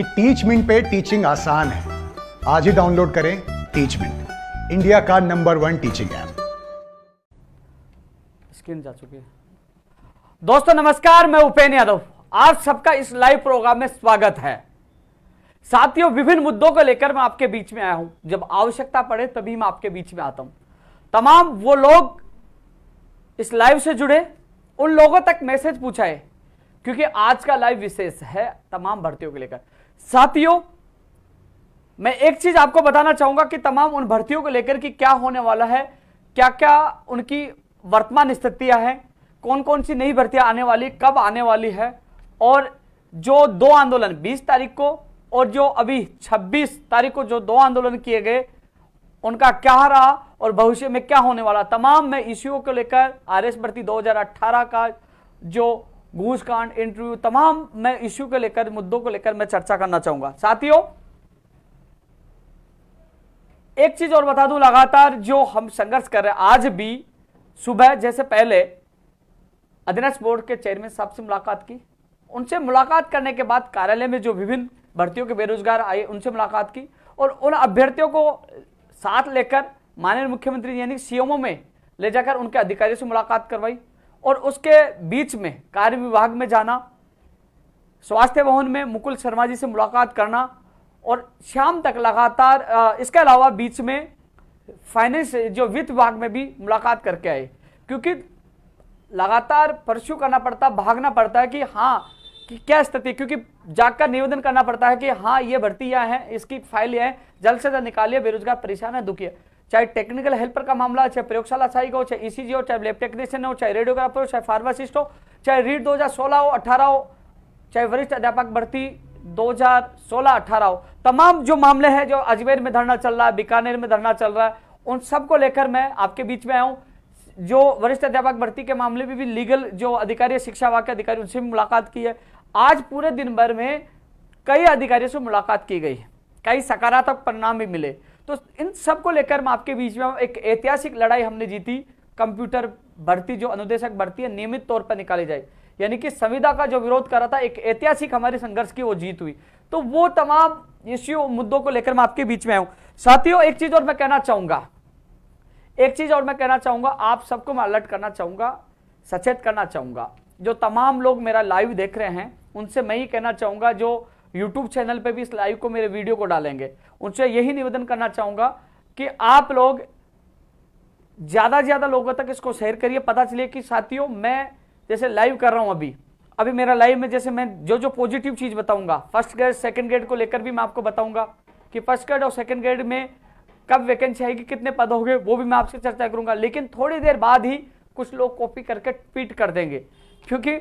कि टीच पे टीचिंग आसान है आज ही डाउनलोड करें टीच इंडिया का number one teaching app screen जा चुकी है दोस्तों नमस्कार मैं उपेन यादव आप सबका इस लाइव प्रोग्राम में स्वागत है साथियों विभिन्न मुद्दों को लेकर मैं आपके बीच में आया हूं जब आवश्यकता पड़े तभी मैं आपके बीच में आता हूं तमाम वो लोग इस लाइव से जुड़े उन लोगों तक मैसेज पूछा है क्योंकि आज का लाइव विशेष है तमाम भर्तियों को लेकर साथियों मैं एक चीज आपको बताना चाहूंगा कि तमाम उन भर्तियों को लेकर कि क्या होने वाला है क्या क्या उनकी वर्तमान स्थितियां हैं कौन कौन सी नई भर्तियां आने वाली कब आने वाली है और जो दो आंदोलन 20 तारीख को और जो अभी 26 तारीख को जो दो आंदोलन किए गए उनका क्या रहा और भविष्य में क्या होने वाला तमाम मैं इश्यूओं को लेकर आर एस भर्ती दो का जो घूसकांड इंटरव्यू तमाम मैं इश्यू को लेकर मुद्दों को लेकर मैं चर्चा करना चाहूंगा साथियों एक चीज और बता दूं लगातार जो हम संघर्ष कर रहे हैं आज भी सुबह जैसे पहले अधीनस्थ बोर्ड के चेयरमैन साहब से मुलाकात की उनसे मुलाकात करने के बाद कार्यालय में जो विभिन्न भर्तियों के बेरोजगार आए उनसे मुलाकात की और उन अभ्यर्थियों को साथ लेकर माननीय मुख्यमंत्री यानी सीएमओ में ले जाकर उनके अधिकारियों से मुलाकात करवाई और उसके बीच में कार्य विभाग में जाना स्वास्थ्य भवन में मुकुल शर्मा जी से मुलाकात करना और शाम तक लगातार इसके अलावा बीच में फाइनेंस जो वित्त विभाग में भी मुलाकात करके आए क्योंकि लगातार परस्यू करना पड़ता भागना पड़ता है कि हाँ कि क्या स्थिति क्योंकि जाकर निवेदन करना पड़ता है कि हाँ ये भर्ती यहाँ इसकी फाइल यह है जल्द से जल्द निकालिए बेरोजगार परेशान है दुखी है चाहे टेक्निकल हेल्पर का मामला चाहे प्रयोगशाला सहायक हो चाहे ईसीजी e हो चाहे लैब टेक्नीशियन हो चाहे रेडियोग्राफर हो चाहे फार्मासिस्ट हो चाहे रीट सोलह हो अठारह हो चाहे वरिष्ठ अध्यापक भर्ती दो हजार सोलह अठारह हो तमाम जो मामले हैं जो अजमेर में धरना चल रहा है बीकानेर में धरना चल रहा है उन सबको लेकर मैं आपके बीच में आया हूँ जो वरिष्ठ अध्यापक भर्ती के मामले में भी, लीगल जो अधिकारी शिक्षा विभाग के अधिकारी उनसे भी मुलाकात की है आज पूरे दिन भर में कई अधिकारियों से मुलाकात की गई है कई सकारात्मक परिणाम भी मिले तो इन सब को लेकर आपके बीच में एक ऐतिहासिक लड़ाई हमने जीती कंप्यूटर भर्ती जो अनुदेशक भर्ती है नियमित तौर पर निकाली जाए यानी कि संविधा का जो विरोध कर रहा था एक ऐतिहासिक हमारे संघर्ष की वो जीत हुई तो वो तमाम इश्यू मुद्दों को लेकर मैं आपके बीच में आऊँ साथियों एक चीज और मैं कहना चाहूंगा एक चीज और मैं कहना चाहूंगा आप सबको मैं अलर्ट करना चाहूंगा सचेत करना चाहूंगा जो तमाम लोग मेरा लाइव देख रहे हैं उनसे मैं ही कहना चाहूंगा जो यूट्यूब चैनल पर भी इस लाइव को मेरे वीडियो को डालेंगे उनसे यही निवेदन करना चाहूंगा कि आप लोग ज़्यादा से ज़्यादा लोगों तक इसको शेयर करिए पता चलिए कि साथियों मैं जैसे लाइव कर रहा हूं अभी अभी मेरा लाइव में जैसे मैं जो जो पॉजिटिव चीज़ बताऊंगा फर्स्ट ग्रेड सेकंड ग्रेड को लेकर भी मैं आपको बताऊंगा कि फर्स्ट ग्रेड और सेकंड ग्रेड में कब वैकेंसी आएगी कितने पद होंगे वो भी मैं आपसे चर्चा करूंगा लेकिन थोड़ी देर बाद ही कुछ लोग कॉपी करके ट्वीट कर देंगे क्योंकि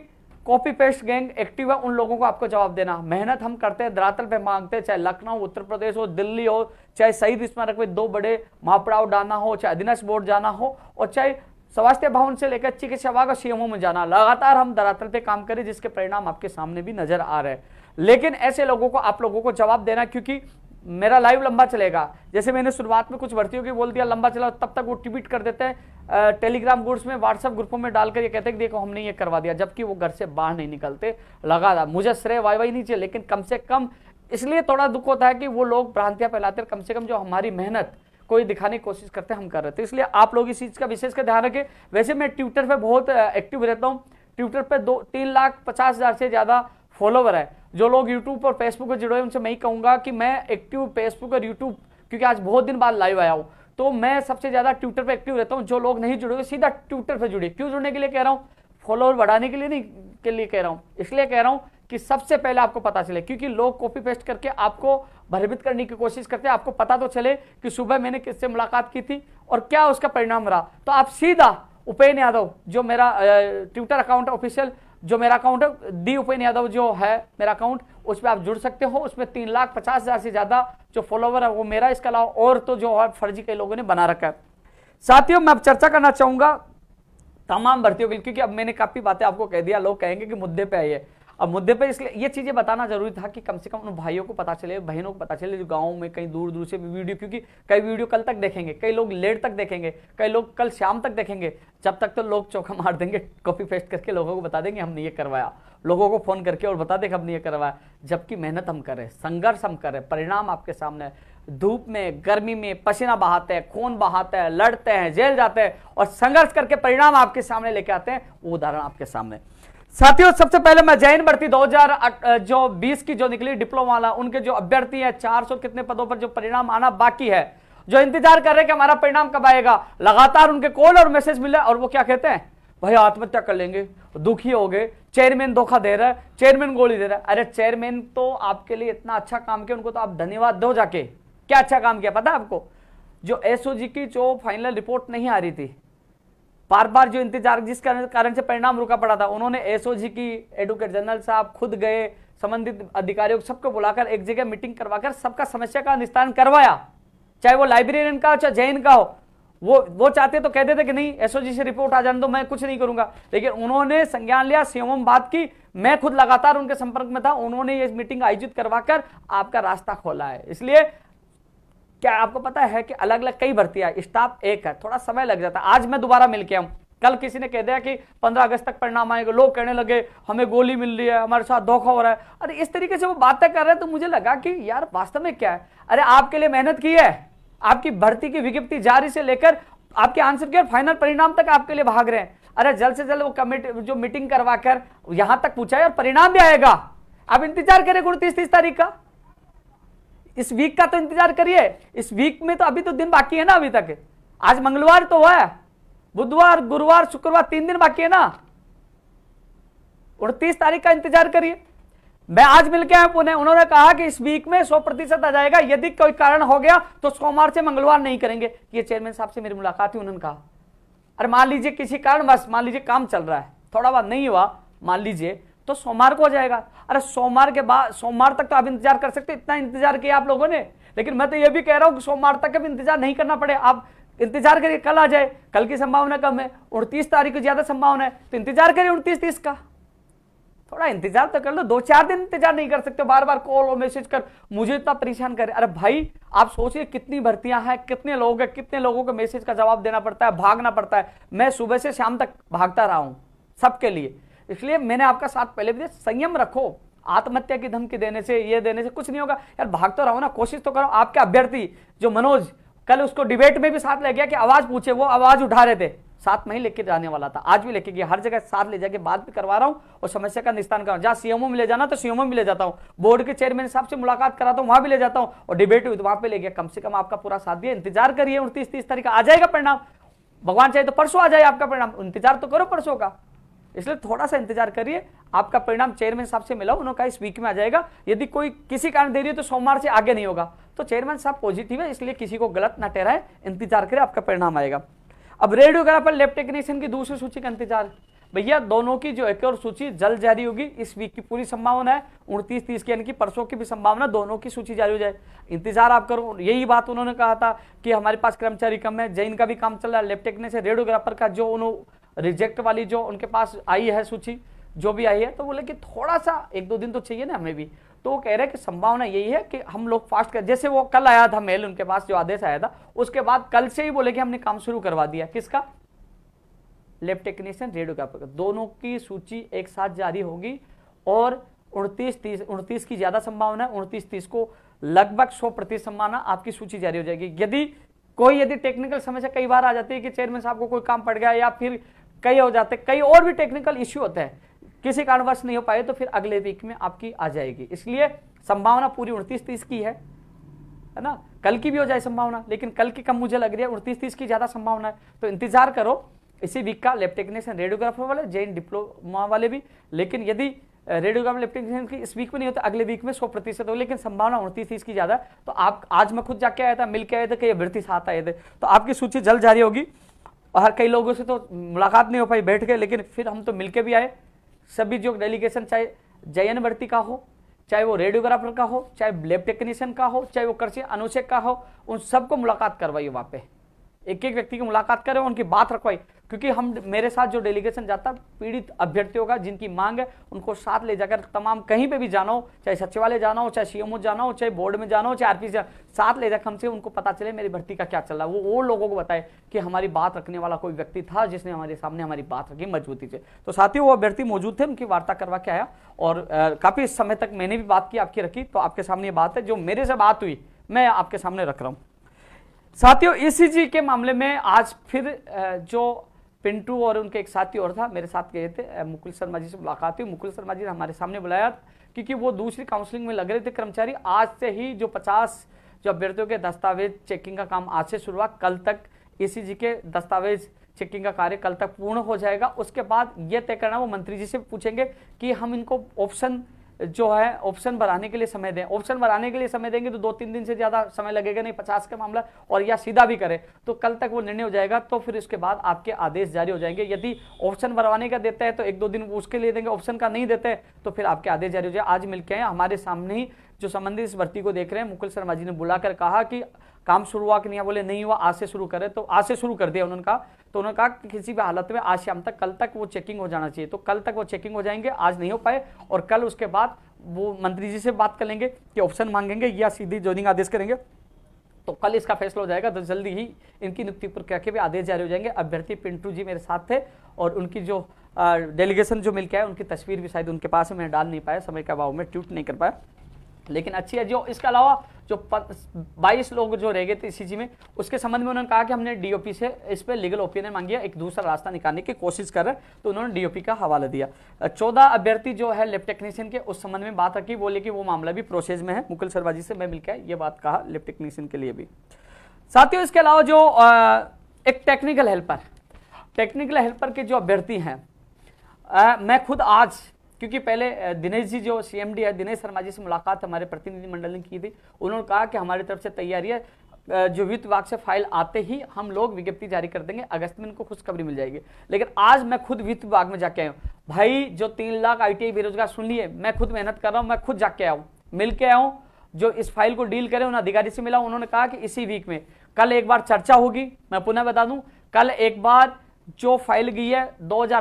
कॉपी पेस्ट गैंग एक्टिव है उन लोगों को आपको जवाब देना मेहनत हम करते हैं धरातल पे मांगते हैं चाहे लखनऊ उत्तर प्रदेश हो दिल्ली हो चाहे शहीद स्मारक में दो बड़े महापड़ाव डालना हो चाहे अधीनश बोर्ड जाना हो और चाहे स्वास्थ्य भवन से लेकर चिकित्सा विभाग और सीएमओ में जाना लगातार हम धरातल पर काम करें जिसके परिणाम आपके सामने भी नजर आ रहे हैं लेकिन ऐसे लोगों को आप लोगों को जवाब देना क्योंकि मेरा लाइव लंबा चलेगा जैसे मैंने शुरुआत में कुछ भर्तियों की बोल दिया लंबा चला तब तक वो ट्वीट कर देते हैं टेलीग्राम ग्रुप्स में व्हाट्सअप ग्रुपों में डालकर ये कहते हैं कि देखो हमने ये करवा दिया जबकि वो घर से बाहर नहीं निकलते लगातार मुझे श्रेय वाई वाई नहीं चाहिए लेकिन कम से कम इसलिए थोड़ा दुख होता है कि वो लोग भ्रांतियाँ फैलाते कम से कम जो हमारी मेहनत कोई दिखाने की कोशिश करते हम कर रहे थे तो इसलिए आप लोग इस चीज़ का विशेष का ध्यान रखें वैसे मैं ट्विटर पर बहुत एक्टिव रहता हूँ ट्विटर पर दो तीन लाख पचास हज़ार से ज़्यादा फॉलोवर है जो लोग यूट्यूब और फेसबुक पर जुड़े हैं उनसे मैं ही कहूँगा कि मैं एक्टिव फेसबुक और यूट्यूब क्योंकि आज बहुत दिन बाद लाइव आया हूँ तो मैं सबसे ज़्यादा ट्विटर पर एक्टिव रहता हूँ जो लोग नहीं जुड़े हुए सीधा ट्विटर पर जुड़े क्यों जुड़ने के लिए कह रहा हूँ फॉलोअर बढ़ाने के लिए नहीं के लिए कह रहा हूँ इसलिए कह रहा हूँ कि सबसे पहले आपको पता चले क्योंकि लोग कॉपी पेस्ट करके आपको भरभित करने की कोशिश करते हैं आपको पता तो चले कि सुबह मैंने किससे मुलाकात की थी और क्या उसका परिणाम रहा तो आप सीधा उपेन यादव जो मेरा ट्विटर अकाउंट ऑफिशियल जो मेरा अकाउंट है डी उपेन यादव जो है मेरा अकाउंट उस पर आप जुड़ सकते हो उसमें तीन लाख पचास हज़ार से ज़्यादा जो फॉलोवर है वो मेरा इसके अलावा और तो जो है फर्जी कई लोगों ने बना रखा है साथियों मैं अब चर्चा करना चाहूंगा तमाम भर्तियों के क्योंकि अब मैंने काफ़ी बातें आपको कह दिया लोग कहेंगे कि मुद्दे पे आइए अब मुद्दे पर इसलिए ये चीज़ें बताना जरूरी था कि कम से कम उन भाइयों को पता चले बहनों को पता चले जो गाँव में कहीं दूर दूर से वीडियो क्योंकि कई वीडियो कल तक देखेंगे कई लोग लेट तक देखेंगे कई लोग कल शाम तक देखेंगे जब तक तो लोग चौका मार देंगे कॉपी पेस्ट करके लोगों को बता देंगे हमने ये करवाया लोगों को फ़ोन करके और बता देंगे हमने ये करवाया जबकि मेहनत हम करें संघर्ष हम करें परिणाम आपके सामने धूप में गर्मी में पसीना बहाते हैं खून बहाते हैं लड़ते हैं जेल जाते हैं और संघर्ष करके परिणाम आपके सामने लेके आते हैं वो उदाहरण आपके सामने साथियों सबसे पहले मैं जैन भर्ती 2000 जो 20 की जो निकली डिप्लोमा वाला उनके जो अभ्यर्थी है 400 कितने पदों पर जो परिणाम आना बाकी है जो इंतजार कर रहे हैं कि हमारा परिणाम कब आएगा लगातार उनके कॉल और मैसेज मिले और वो क्या कहते हैं भाई आत्महत्या कर लेंगे दुखी हो गए चेयरमैन धोखा दे रहा है चेयरमैन गोली दे रहा है अरे चेयरमैन तो आपके लिए इतना अच्छा काम किया उनको तो आप धन्यवाद दो जाके क्या अच्छा काम किया पता है आपको जो एसओजी की जो फाइनल रिपोर्ट नहीं आ रही थी बार बार जो इंतजार जिस कारण से परिणाम रुका पड़ा था उन्होंने एसओजी की एडवोकेट जनरल साहब खुद गए संबंधित अधिकारियों को सबको बुलाकर एक जगह मीटिंग करवाकर सबका समस्या का निस्तारण करवाया चाहे वो लाइब्रेरियन का हो चाहे जैन का हो वो वो चाहते तो कहते थे कि नहीं एसओजी से रिपोर्ट आ जाने दो मैं कुछ नहीं करूंगा लेकिन उन्होंने संज्ञान लिया सीएम बात की मैं खुद लगातार उनके संपर्क में था उन्होंने ये मीटिंग आयोजित करवाकर आपका रास्ता खोला है इसलिए क्या आपको पता है कि अलग अलग कई भर्तियां स्टाफ एक है थोड़ा समय लग जाता है आज मैं दोबारा मिलकर आऊँ कल किसी ने कह दिया कि 15 अगस्त तक परिणाम आएगा लोग कहने लगे हमें गोली मिल रही है हमारे साथ धोखा हो रहा है अरे इस तरीके से वो बातें कर रहे हैं तो मुझे लगा कि यार वास्तव में क्या है अरे आपके लिए मेहनत की है आपकी भर्ती की विज्ञप्ति जारी से लेकर आपके आंसर की और फाइनल परिणाम तक आपके लिए भाग रहे हैं अरे जल्द से जल्द वो कमेटी जो मीटिंग करवा कर यहां तक पूछा है और परिणाम भी आएगा आप इंतजार करें गुरु तीस तीस तारीख का इस वीक का तो इंतजार करिए इस वीक में तो अभी तो दिन बाकी है ना अभी तक आज मंगलवार तो हुआ है बुधवार गुरुवार शुक्रवार तीन दिन बाकी है ना उनतीस तारीख का इंतजार करिए मैं आज मिलकर आया पुणे उन्होंने कहा कि इस वीक में 100 प्रतिशत आ जाएगा यदि कोई कारण हो गया तो सोमवार से मंगलवार नहीं करेंगे ये चेयरमैन साहब से मेरी मुलाकात हुई उन्होंने कहा अरे मान लीजिए किसी कारण बस मान लीजिए काम चल रहा है थोड़ा बहुत नहीं हुआ मान लीजिए तो सोमवार को हो जाएगा अरे सोमवार के बाद सोमवार तक तो आप इंतजार कर सकते इतना इंतजार किया आप लोगों ने लेकिन मैं तो ये भी कह रहा हूँ कि सोमवार तक अब इंतजार नहीं करना पड़े आप इंतजार करिए कल आ जाए कल की संभावना कम है उनतीस तारीख की ज़्यादा संभावना है तो इंतजार करिए उनतीस तीस का थोड़ा इंतजार तो कर लो दो चार दिन इंतजार नहीं कर सकते बार बार कॉल और मैसेज कर मुझे इतना परेशान करे अरे भाई आप सोचिए कितनी भर्तियां हैं कितने लोग हैं कितने लोगों को मैसेज का जवाब देना पड़ता है भागना पड़ता है मैं सुबह से शाम तक भागता रहा हूं सबके लिए इसलिए मैंने आपका साथ पहले भी संयम रखो आत्महत्या की धमकी देने से ये देने से कुछ नहीं होगा यार भाग तो रहो ना कोशिश तो करो आपके अभ्यर्थी जो मनोज कल उसको डिबेट में भी साथ ले गया कि आवाज पूछे वो आवाज उठा रहे थे साथ में ही लेके जाने वाला था आज भी लेके गया हर जगह साथ ले जाके बात भी करवा रहा हूँ और समस्या का निस्तान कर रहा जहाँ सीएमओ में ले जाना तो सीएमओ में ले जाता हूँ बोर्ड के चेयरमैन साहब से मुलाकात कराता तो हूँ वहां भी ले जाता हूँ और डिबेट हुई तो वहां पे ले गया कम से कम आपका पूरा साथ दिया इंतजार करिए उनतीस तीस तारीख आ जाएगा परिणाम भगवान चाहे तो परसों आ जाए आपका परिणाम इंतजार तो करो परसों का इसलिए थोड़ा सा इंतजार करिए आपका परिणाम चेयरमैन साहब से मिला उन्होंने कहा इस वीक में आ जाएगा यदि कोई किसी कारण दे रही है तो सोमवार से आगे नहीं होगा तो चेयरमैन साहब पॉजिटिव है इसलिए किसी को गलत ना ठहराए इंतजार करें आपका परिणाम आएगा अब रेडियोग्राफर पर लेफ्ट टेक्नीशियन की दूसरी सूची का इंतजार भैया दोनों की जो एक और सूची जल्द जारी होगी इस वीक की पूरी संभावना है उनतीस तीस के यानी कि परसों की भी संभावना दोनों की सूची जारी हो जाए इंतजार आप करो यही बात उन्होंने कहा था कि हमारे पास कर्मचारी कम है जैन का भी काम चल रहा है लेफ्ट टेक्नीशियन रेडियोग्राफर का जो उन्होंने रिजेक्ट वाली जो उनके पास आई है सूची जो भी आई है तो बोले कि थोड़ा सा एक दो दिन तो चाहिए ना हमें भी तो वो कह रहे हैं कि संभावना यही है कि हम लोग फास्ट कर जैसे वो कल आया था मेल उनके पास जो आदेश आया था उसके बाद कल से ही बोले कि हमने काम शुरू करवा दिया किसका लेफ्ट टेक्नीशियन का दोनों की सूची एक साथ जारी होगी और उनतीस तीस उनतीस की ज़्यादा संभावना है उनतीस तीस को लगभग सौ प्रतिशत संभावना आपकी सूची जारी हो जाएगी यदि कोई यदि टेक्निकल समस्या कई बार आ जाती है कि चेयरमैन साहब को कोई काम पड़ गया या फिर कई हो जाते हैं कई और भी टेक्निकल इश्यू होते हैं किसी कारणवश नहीं हो पाए तो फिर अगले वीक में आपकी आ जाएगी इसलिए संभावना पूरी उनतीस तीस की है है ना कल की भी हो जाए संभावना लेकिन कल की कम मुझे लग रही है उनतीस तीस की ज़्यादा संभावना है तो इंतजार करो इसी वीक का लेफ्ट टेक्नीशियन रेडियोग्राफर वाले जैन डिप्लोमा वाले भी लेकिन यदि रेडियोग्राफर लेफ्ट टेक्नीशियन की इस वीक में नहीं होता अगले वीक में सौ प्रतिशत हो लेकिन संभावना उनतीस तीस की ज़्यादा तो आप आज मैं खुद जाके आया था मिल के आए थे कि ये वृत्ति साथ आए थे तो आपकी सूची जल्द जारी होगी हर कई लोगों से तो मुलाकात नहीं हो पाई बैठ गए लेकिन फिर हम तो मिलके भी आए सभी जो डेलीगेशन चाहे जयन भर्ती का हो चाहे वो रेडियोग्राफर का हो चाहे लेब टेक्नीशियन का हो चाहे वो कृषि अनुशेक का हो उन सबको मुलाकात करवाई वहाँ पे एक एक व्यक्ति की मुलाकात करें उनकी बात रखवाई क्योंकि हम मेरे साथ जो डेलीगेशन जाता है पीड़ित अभ्यर्थियों का जिनकी मांग है उनको साथ ले जाकर तमाम कहीं पे भी जाना हो चाहे सचिवालय जाना हो चाहे सीएमओ जाना हो चाहे बोर्ड में जाना हो चाहे आरपीसी साथ ले जाकर हमसे उनको पता चले मेरी भर्ती का क्या चल रहा है वो वो लोगों को बताए कि हमारी बात रखने वाला कोई व्यक्ति था जिसने हमारे सामने हमारी बात रखी मजबूती से तो साथ ही वो अभ्यर्थी मौजूद थे उनकी वार्ता करवा के आया और काफ़ी समय तक मैंने भी बात की आपकी रखी तो आपके सामने ये बात है जो मेरे से बात हुई मैं आपके सामने रख रहा हूँ साथियों ईसीजी के मामले में आज फिर जो पिंटू और उनके एक साथी और था मेरे साथ गए थे मुकुल शर्मा जी से मुलाकात हुई मुकुल शर्मा जी ने हमारे सामने बुलाया क्योंकि वो दूसरी काउंसलिंग में लग रहे थे कर्मचारी आज से ही जो पचास जो अभ्यर्थियों के दस्तावेज चेकिंग का काम आज से शुरू हुआ कल तक ईसीजी के दस्तावेज चेकिंग का कार्य कल तक पूर्ण हो जाएगा उसके बाद ये तय करना वो मंत्री जी से पूछेंगे कि हम इनको ऑप्शन जो है ऑप्शन बनाने के लिए समय दें ऑप्शन बनाने के लिए समय देंगे तो दो तीन दिन से ज़्यादा समय लगेगा नहीं पचास का मामला और या सीधा भी करें तो कल तक वो निर्णय हो जाएगा तो फिर उसके बाद आपके आदेश जारी हो जाएंगे यदि ऑप्शन बढ़वाने का देता है तो एक दो दिन उसके लिए देंगे ऑप्शन का नहीं देते तो फिर आपके आदेश जारी हो जाए आज मिलकर हमारे सामने ही जो संबंधित इस भर्ती को देख रहे हैं मुकुल शर्मा जी ने बुलाकर कहा कि काम शुरू हुआ कि नहीं बोले नहीं हुआ आज से शुरू करें तो आज से शुरू कर दिया उन्होंने कहा तो उन्होंने कहा कि किसी भी हालत में आज शाम तक कल तक वो चेकिंग हो जाना चाहिए तो कल तक वो चेकिंग हो जाएंगे आज नहीं हो पाए और कल उसके बाद वो मंत्री जी से बात कर लेंगे कि ऑप्शन मांगेंगे या सीधी ज्वाइनिंग आदेश करेंगे तो कल इसका फैसला हो जाएगा तो जल्दी ही इनकी नियुक्ति प्रक्रिया के भी आदेश जारी हो जाएंगे अभ्यर्थी पिंटू जी मेरे साथ थे और उनकी जो डेलीगेशन जो मिलकर आए उनकी तस्वीर भी शायद उनके पास है मैंने डाल नहीं पाया समय के अभाव में ट्यूट नहीं कर पाया लेकिन अच्छी है जो इसके अलावा जो बाईस लोग जो रह गए थे इसी में उसके संबंध में उन्होंने कहा कि हमने डीओपी से इस पर लीगल ओपिनियन मांगी है एक दूसरा रास्ता निकालने की कोशिश कर रहे तो उन्होंने डीओपी का हवाला दिया चौदह अभ्यर्थी जो है लेफ्ट टेक्नीशियन के उस संबंध में बात रखी बोले कि वो मामला भी प्रोसेस में है मुकुल शर्मा जी से मैं मिलकर ये बात कहा लेफ्ट टेक्नीशियन के लिए भी साथियों इसके अलावा जो एक टेक्निकल हेल्पर टेक्निकल हेल्पर के जो अभ्यर्थी हैं मैं खुद आज क्योंकि पहले दिनेश जी जो सीएमडी है दिनेश शर्मा जी से मुलाकात हमारे प्रतिनिधिमंडल ने की थी उन्होंने कहा कि हमारी तरफ से तैयारी है जो वित्त विभाग से फाइल आते ही हम लोग विज्ञप्ति जारी कर देंगे अगस्त में इनको खुशखबरी मिल जाएगी लेकिन आज मैं खुद वित्त विभाग में जाके आया हूँ भाई जो तीन लाख आई बेरोजगार सुन लिए मैं खुद मेहनत कर रहा हूँ मैं खुद जाके आया हूँ मिल के आया हूँ जो इस फाइल को डील करे उन अधिकारी से मिला उन्होंने कहा कि इसी वीक में कल एक बार चर्चा होगी मैं पुनः बता दूँ कल एक बार जो फाइल गई है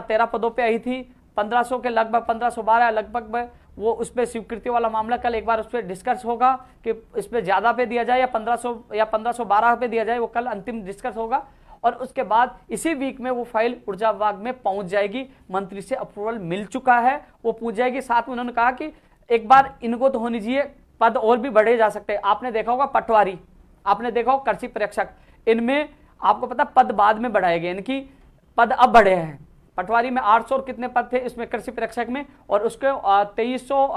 तेरह पदों पर आई थी 1500 के लगभग 1512 लगभग वो उस पर स्वीकृति वाला मामला कल एक बार उस पर डिस्कस होगा कि इस पर ज़्यादा पे दिया जाए या 1500 या 1512 पे दिया जाए वो कल अंतिम डिस्कस होगा और उसके बाद इसी वीक में वो फाइल ऊर्जा विभाग में पहुंच जाएगी मंत्री से अप्रूवल मिल चुका है वो पूछ जाएगी साथ में उन्होंने कहा कि एक बार इनको तो होनी चाहिए पद और भी बढ़े जा सकते हैं आपने देखा होगा पटवारी आपने देखा होगा कृषि प्रेक्षक इनमें आपको पता पद बाद में बढ़ाए गए इनकी पद अब बढ़े हैं पटवारी में 800 और कितने पद थे इसमें कृषि प्रेक्षक में और उसके तेईस सौ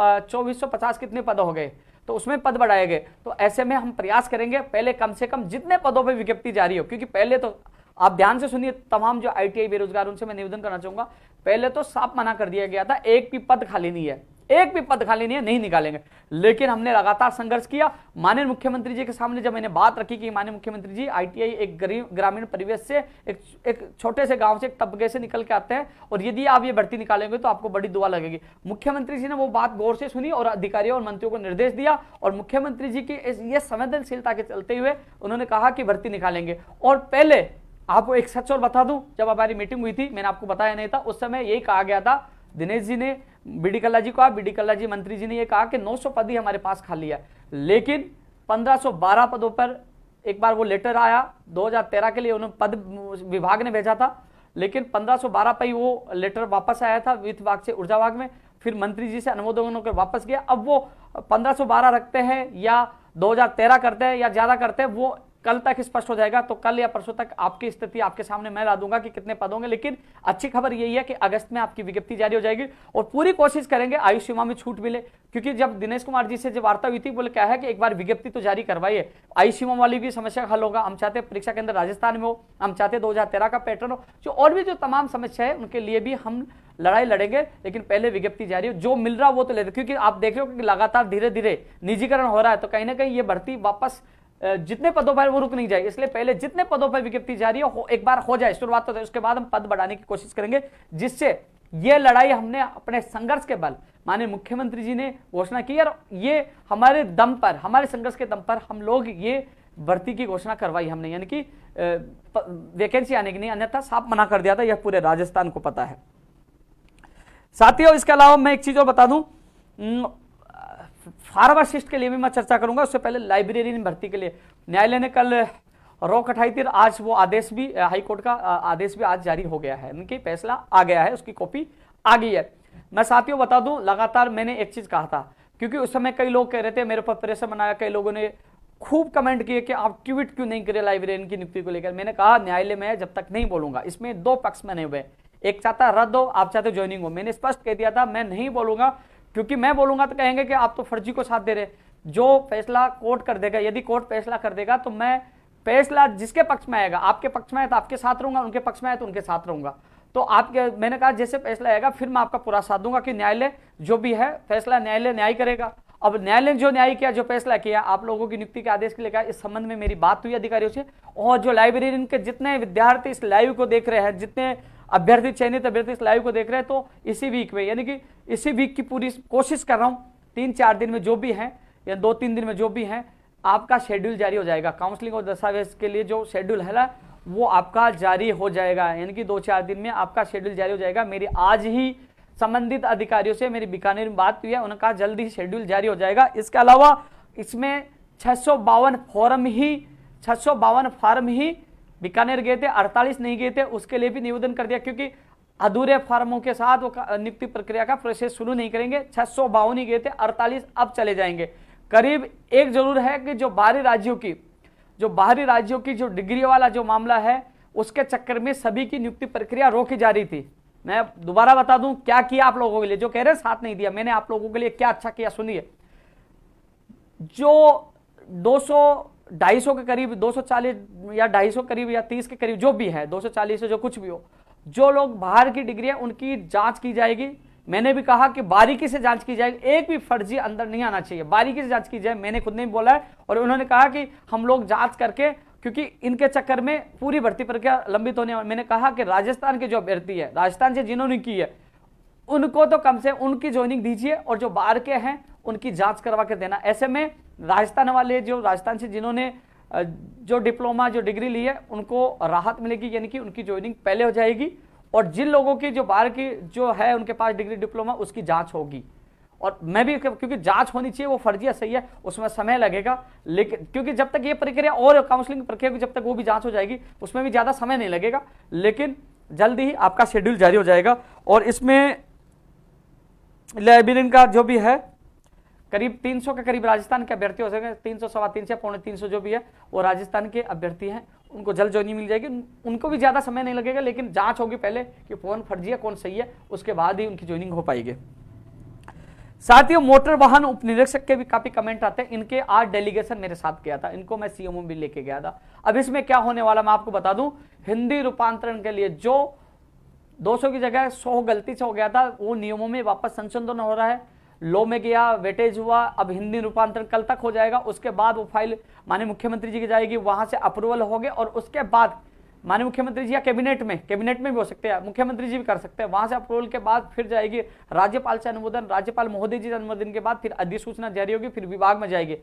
कितने पद हो गए तो उसमें पद बढ़ाए गए तो ऐसे में हम प्रयास करेंगे पहले कम से कम जितने पदों पर विज्ञप्ति जारी हो क्योंकि पहले तो आप ध्यान से सुनिए तमाम जो आई बेरोजगार उनसे मैं निवेदन करना चाहूंगा पहले तो साफ मना कर दिया गया था एक भी पद खाली नहीं है एक भी पद खाली नहीं है नहीं निकालेंगे लेकिन हमने लगातार संघर्ष किया माननीय मुख्यमंत्री जी के सामने जब मैंने बात रखी कि माननीय मुख्यमंत्री जी आईटीआई एक गरीब ग्रामीण परिवेश से एक एक छोटे से गांव से एक तबके से निकल के आते हैं और यदि आप ये भर्ती निकालेंगे तो आपको बड़ी दुआ लगेगी मुख्यमंत्री जी ने वो बात गौर से सुनी और अधिकारियों और मंत्रियों को निर्देश दिया और मुख्यमंत्री जी की ये संवेदनशीलता के चलते हुए उन्होंने कहा कि भर्ती निकालेंगे और पहले आपको एक सच और बता दूं जब हमारी मीटिंग हुई थी मैंने आपको बताया नहीं था उस समय यही कहा गया था दिनेश जी ने बीडी कल्ला जी को बी डी कल्ला जी मंत्री जी ने यह कहा कि 900 पद ही हमारे पास खाली है लेकिन 1512 पदों पर एक बार वो लेटर आया 2013 के लिए उन्होंने पद विभाग ने भेजा था लेकिन 1512 पर ही वो लेटर वापस आया था वित्त विभाग से ऊर्जा विभाग में फिर मंत्री जी से अनुमोदन होकर वापस गया अब वो बारह रखते हैं या तेरह करते हैं या ज़्यादा करते हैं वो कल तक स्पष्ट हो जाएगा तो कल या परसों तक आपकी स्थिति आपके सामने मैं ला दूंगा कि कितने पद होंगे लेकिन अच्छी खबर यही है कि अगस्त में आपकी विज्ञप्ति जारी हो जाएगी और पूरी कोशिश करेंगे आयु सीमा में छूट मिले क्योंकि जब दिनेश कुमार जी से जब वार्ता हुई थी बोले क्या है कि एक बार विज्ञप्ति तो जारी करवाइए आयु सीमा वाली भी समस्या हल होगा हम चाहते परीक्षा केंद्र राजस्थान में हो हम चाहते दो का पैटर्न हो जो और भी जो तमाम समस्या है उनके लिए भी हम लड़ाई लड़ेंगे लेकिन पहले विज्ञप्ति जारी हो जो मिल रहा वो तो लेते क्योंकि आप देख रहे हो कि लगातार धीरे धीरे निजीकरण हो रहा है तो कहीं ना कहीं ये भर्ती वापस जितने पदों पर वो रुक नहीं जाए इसलिए पहले जितने पदों पर विज्ञप्ति जारी हो एक बार हो जाए शुरुआत तो उसके बाद हम पद बढ़ाने की कोशिश करेंगे जिससे ये लड़ाई हमने अपने संघर्ष के बल माने मुख्यमंत्री जी ने घोषणा की और ये हमारे दम पर हमारे संघर्ष के दम पर हम लोग ये भर्ती की घोषणा करवाई हमने यानी कि वैकेंसी आने की नहीं अन्यथा साफ मना कर दिया था यह पूरे राजस्थान को पता है साथियों इसके अलावा मैं एक चीज और बता दूं फार्मासिस्ट के लिए भी मैं चर्चा करूंगा उससे पहले लाइब्रेरियन भर्ती के लिए न्यायालय ने कल रोक हटाई थी आज वो आदेश भी हाईकोर्ट का आदेश भी आज जारी हो गया है उनकी फैसला आ गया है उसकी कॉपी आ गई है मैं साथियों बता दूं लगातार मैंने एक चीज कहा था क्योंकि उस समय कई लोग कह रहे थे मेरे ऊपर प्रेशर बनाया कई लोगों ने खूब कमेंट किए कि आप ट्वीट क्यों नहीं करे लाइब्रेरियन की नियुक्ति को लेकर मैंने कहा न्यायालय में जब तक नहीं बोलूंगा इसमें दो पक्ष बने हुए एक चाहता रद्द हो आप चाहते ज्वाइनिंग हो मैंने स्पष्ट कह दिया था मैं नहीं बोलूंगा क्योंकि मैं बोलूंगा तो कहेंगे कि आप तो फर्जी को साथ दे रहे जो फैसला कोर्ट कर देगा यदि कोर्ट फैसला कर देगा तो मैं फैसला जिसके पक्ष में आएगा आपके पक्ष में आए तो आपके साथ रहूंगा उनके पक्ष में आए तो उनके साथ रहूंगा तो आपके मैंने कहा जैसे फैसला आएगा फिर मैं आपका पूरा साथ दूंगा कि न्यायालय जो भी है फैसला न्यायालय न्याय करेगा अब न्यायालय ने जो न्याय किया जो फैसला किया आप लोगों की नियुक्ति के आदेश के लिए कहा इस संबंध में मेरी बात हुई अधिकारियों से और जो लाइब्रेरियन के जितने विद्यार्थी इस लाइव को देख रहे हैं जितने अभ्यर्थी चयनित अभ्यर्थी इस लाइव को देख रहे हैं तो इसी वीक में यानी कि इसी वीक की पूरी कोशिश कर रहा हूँ तीन चार दिन में जो भी हैं या दो तीन दिन में जो भी हैं आपका शेड्यूल जारी हो जाएगा काउंसलिंग और दस्तावेज के लिए जो शेड्यूल है ना वो आपका जारी हो जाएगा यानी कि दो चार दिन में आपका शेड्यूल जारी हो जाएगा मेरी आज ही संबंधित अधिकारियों से मेरी बीकानेर में बात हुई है उन्होंने कहा जल्दी ही शेड्यूल जारी हो जाएगा इसके अलावा इसमें छः फॉर्म ही छः फॉर्म ही बीकानेर गए थे अड़तालीस नहीं गए थे उसके लिए भी निवेदन कर दिया क्योंकि अधूरे फार्मों के साथ वो नियुक्ति प्रक्रिया का प्रोसेस शुरू नहीं करेंगे छह सौ बावन गए थे अड़तालीस अब चले जाएंगे करीब एक जरूर है कि जो बाहरी राज्यों की जो बाहरी राज्यों की जो डिग्री वाला जो मामला है उसके चक्कर में सभी की नियुक्ति प्रक्रिया रोकी जा रही थी मैं दोबारा बता दूं क्या किया आप लोगों के लिए जो कह रहे हैं साथ नहीं दिया मैंने आप लोगों के लिए क्या अच्छा किया सुनिए जो 200 ढाई सौ के करीब 240 या ढाई सौ करीब या 30 के करीब जो भी है 240 से जो कुछ भी हो जो लोग बाहर की डिग्री है उनकी जांच की जाएगी मैंने भी कहा कि बारीकी से जांच की जाएगी एक भी फर्जी अंदर नहीं आना चाहिए बारीकी से जांच की जाए मैंने खुद ने भी बोला है और उन्होंने कहा कि हम लोग जांच करके क्योंकि इनके चक्कर में पूरी भर्ती प्रक्रिया लंबित होने मैंने कहा कि राजस्थान के जो अभ्यर्थी है राजस्थान से जिन्होंने की है उनको तो कम से उनकी ज्वाइनिंग दीजिए और जो बाहर के हैं उनकी जांच करवा के देना ऐसे में राजस्थान वाले जो राजस्थान से जिन्होंने जो डिप्लोमा जो डिग्री ली है उनको राहत मिलेगी यानी कि उनकी ज्वाइनिंग पहले हो जाएगी और जिन लोगों की जो बाहर की जो है उनके पास डिग्री डिप्लोमा उसकी जांच होगी और मैं भी क्योंकि जांच होनी चाहिए वो फर्जी सही है उसमें समय लगेगा लेकिन क्योंकि जब तक ये प्रक्रिया और काउंसलिंग प्रक्रिया की जब तक वो भी जांच हो जाएगी उसमें भी ज़्यादा समय नहीं लगेगा लेकिन जल्दी ही आपका शेड्यूल जारी हो जाएगा और इसमें लाइब्रेरियन का जो भी है करीब 300 के करीब राजस्थान के अभ्यर्थी हो सके तीन सौ सवा तीन सौ पौने तीन सौ जो भी है वो राजस्थान के अभ्यर्थी हैं उनको जल्द ज्वाइनिंग मिल जाएगी उनको भी ज़्यादा समय नहीं लगेगा लेकिन जांच होगी पहले कि कौन फर्जी है कौन सही है उसके बाद ही उनकी ज्वाइनिंग हो पाएगी साथ ही मोटर वाहन उप निरीक्षक के भी काफी कमेंट आते हैं इनके आज डेलीगेशन मेरे साथ गया था इनको मैं सीएमओ भी लेके गया था अब इसमें क्या होने वाला मैं आपको बता दूं हिंदी रूपांतरण के लिए जो 200 की जगह 100 गलती से हो गया था वो नियमों में वापस संशोधन हो रहा है लो में गया वेटेज हुआ अब हिंदी रूपांतरण कल तक हो जाएगा उसके बाद वो फाइल माननीय मुख्यमंत्री जी की जाएगी वहां से अप्रूवल होगी और उसके बाद माननीय मुख्यमंत्री जी या कैबिनेट में कैबिनेट में भी हो सकते हैं मुख्यमंत्री जी भी कर सकते हैं वहां से अप्रूवल के बाद फिर जाएगी राज्यपाल से अनुमोदन राज्यपाल महोदय जी अनुमोदन के बाद फिर अधिसूचना जारी होगी फिर विभाग में जाएगी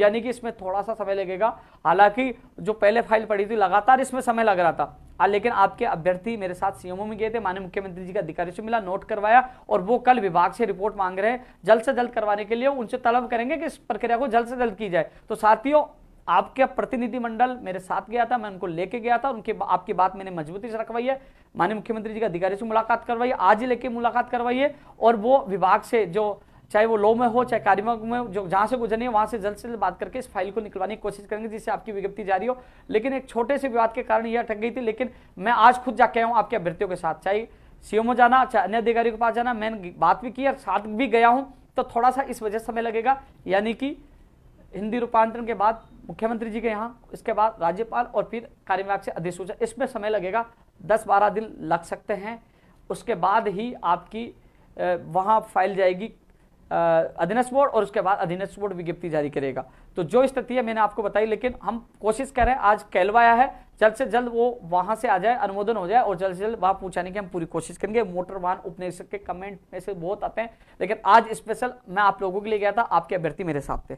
यानी कि इसमें थोड़ा सा समय लगेगा हालांकि जो पहले फाइल पड़ी थी लगातार इसमें समय लग रहा था आ, लेकिन आपके अभ्यर्थी मेरे साथ सीएमओ में गए थे माननीय मुख्यमंत्री जी का अधिकारी से मिला नोट करवाया और वो कल विभाग से रिपोर्ट मांग रहे हैं जल्द से जल्द करवाने के लिए उनसे तलब करेंगे कि इस प्रक्रिया को जल्द से जल्द की जाए तो साथियों आपका प्रतिनिधिमंडल मेरे साथ गया था मैं उनको लेके गया था उनके आपकी बात मैंने मजबूती से रखवाई है माननीय मुख्यमंत्री जी के अधिकारी से मुलाकात करवाई आज ही लेके मुलाकात करवाई है और वो विभाग से जो चाहे वो लो में हो चाहे कार्य में जो जहां से गुजरनी है वहां से जल्द से जल्द बात करके इस फाइल को निकलवाने की कोशिश करेंगे जिससे आपकी विज्ञप्ति जारी हो लेकिन एक छोटे से विवाद के कारण यह अटक गई थी लेकिन मैं आज खुद जाके आया हूँ आपके अभ्यर्थियों के साथ चाहे सीएमओ जाना चाहे अन्य अधिकारियों के पास जाना मैंने बात भी की और साथ भी गया हूँ तो थोड़ा सा इस वजह समय लगेगा यानी कि हिंदी रूपांतरण के बाद मुख्यमंत्री जी के यहाँ इसके बाद राज्यपाल और फिर कार्य विभाग से अधिसूचना इसमें समय लगेगा दस बारह दिन लग सकते हैं उसके बाद ही आपकी वहाँ फाइल जाएगी अधीनस्थ बोर्ड और उसके बाद अधीनस्थ बोर्ड विज्ञप्ति जारी करेगा तो जो स्थिति है मैंने आपको बताई लेकिन हम कोशिश कर रहे हैं आज कहलवाया है जल्द से जल्द वो वहाँ से आ जाए अनुमोदन हो जाए और जल्द से जल्द वहाँ पहुँचाने की हम पूरी कोशिश करेंगे मोटर वाहन उपनिरीक्षक के कमेंट में से बहुत आते हैं लेकिन आज स्पेशल मैं आप लोगों के लिए गया था आपके अभ्यर्थी मेरे साथ थे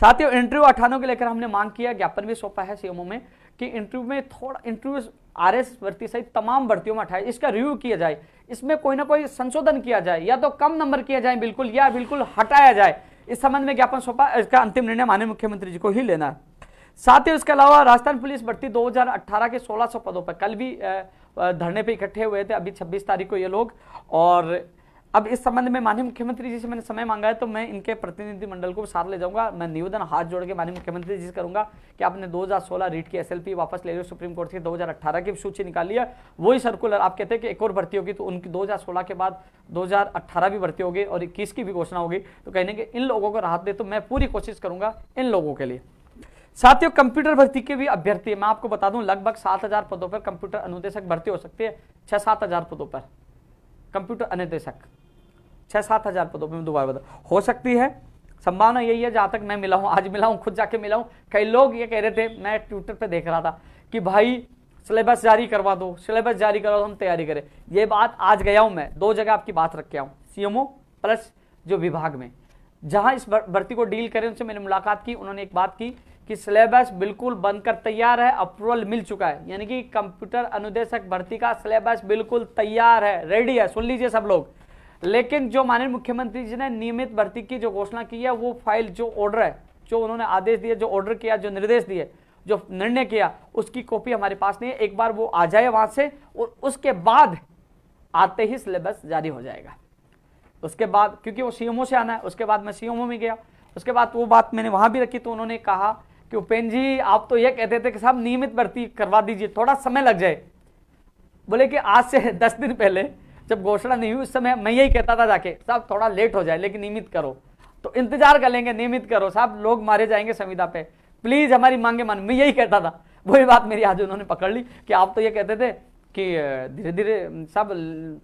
साथ ही इंटरव्यू अठानों के लेकर हमने मांग किया ज्ञापन भी सौंपा है सीएमओ में कि इंटरव्यू में थोड़ा इंटरव्यू आर एस भर्ती सहित तमाम भर्तियों में अठाई इसका रिव्यू किया जाए इसमें कोई ना कोई संशोधन किया जाए या तो कम नंबर किया जाए बिल्कुल या बिल्कुल हटाया जाए इस संबंध में ज्ञापन सौंपा इसका अंतिम निर्णय माननीय मुख्यमंत्री जी को ही लेना साथ ही उसके अलावा राजस्थान पुलिस भर्ती 2018 के 1600 पदों पर कल भी धरने पे इकट्ठे हुए थे अभी 26 तारीख को ये लोग और अब इस संबंध में माननीय मुख्यमंत्री जी से मैंने समय मांगा है तो मैं इनके प्रतिनिधिमंडल को साथ ले जाऊंगा मैं निवेदन हाथ जोड़ के माननीय मुख्यमंत्री जी से करूंगा कि आपने 2016 रीट की एसएलपी वापस ले लो सुप्रीम कोर्ट की 2018 की सूची निकाल लिया वही सर्कुलर आप कहते हैं कि एक और भर्ती होगी तो उनकी दो के बाद दो भी भर्ती होगी और इक्कीस की भी घोषणा होगी तो कहने के इन लोगों को राहत दे तो मैं पूरी कोशिश करूंगा इन लोगों के लिए साथियों कंप्यूटर भर्ती के भी अभ्यर्थी है मैं आपको बता दूं लगभग सात हजार पदों पर कंप्यूटर अनुदेशक भर्ती हो सकती है छह सात हजार पदों पर कंप्यूटर अनुदेशक छः सात हज़ार पदों पर मैं दोबारा बता हो सकती है संभावना यही है जहाँ तक मैं मिला हूँ आज मिला हूँ खुद जाके मिला हूँ कई लोग ये कह रहे थे मैं ट्विटर पर देख रहा था कि भाई सिलेबस जारी करवा दो सिलेबस जारी करवा दो हम तैयारी करें ये बात आज गया हूँ मैं दो जगह आपकी बात रख के आऊँ सी प्लस जो विभाग में जहाँ इस भर्ती को डील करें उनसे मैंने मुलाकात की उन्होंने एक बात की कि सिलेबस बिल्कुल बनकर तैयार है अप्रूवल मिल चुका है यानी कि कंप्यूटर अनुदेशक भर्ती का सिलेबस बिल्कुल तैयार है रेडी है सुन लीजिए सब लोग लेकिन जो माननीय मुख्यमंत्री जी ने नियमित भर्ती की जो घोषणा की है वो फाइल जो ऑर्डर है जो उन्होंने आदेश दिए जो ऑर्डर किया जो निर्देश दिए जो निर्णय किया उसकी कॉपी हमारे पास नहीं है एक बार वो आ जाए वहां से और उसके बाद आते ही सिलेबस जारी हो जाएगा उसके बाद क्योंकि वो सीएमओ से आना है उसके बाद मैं सीएमओ में गया उसके बाद वो बात मैंने वहां भी रखी तो उन्होंने कहा कि उपेन्द्र जी आप तो ये कहते थे कि साहब नियमित भर्ती करवा दीजिए थोड़ा समय लग जाए बोले कि आज से दस दिन पहले जब घोषणा नहीं हुई उस समय मैं यही कहता था जाके साहब थोड़ा लेट हो जाए लेकिन नियमित करो तो इंतजार कर लेंगे नियमित करो साहब लोग मारे जाएंगे संविदा पे प्लीज हमारी मांगे मान मैं यही कहता था वही बात मेरी आज उन्होंने पकड़ ली कि आप तो ये कहते थे कि धीरे धीरे साहब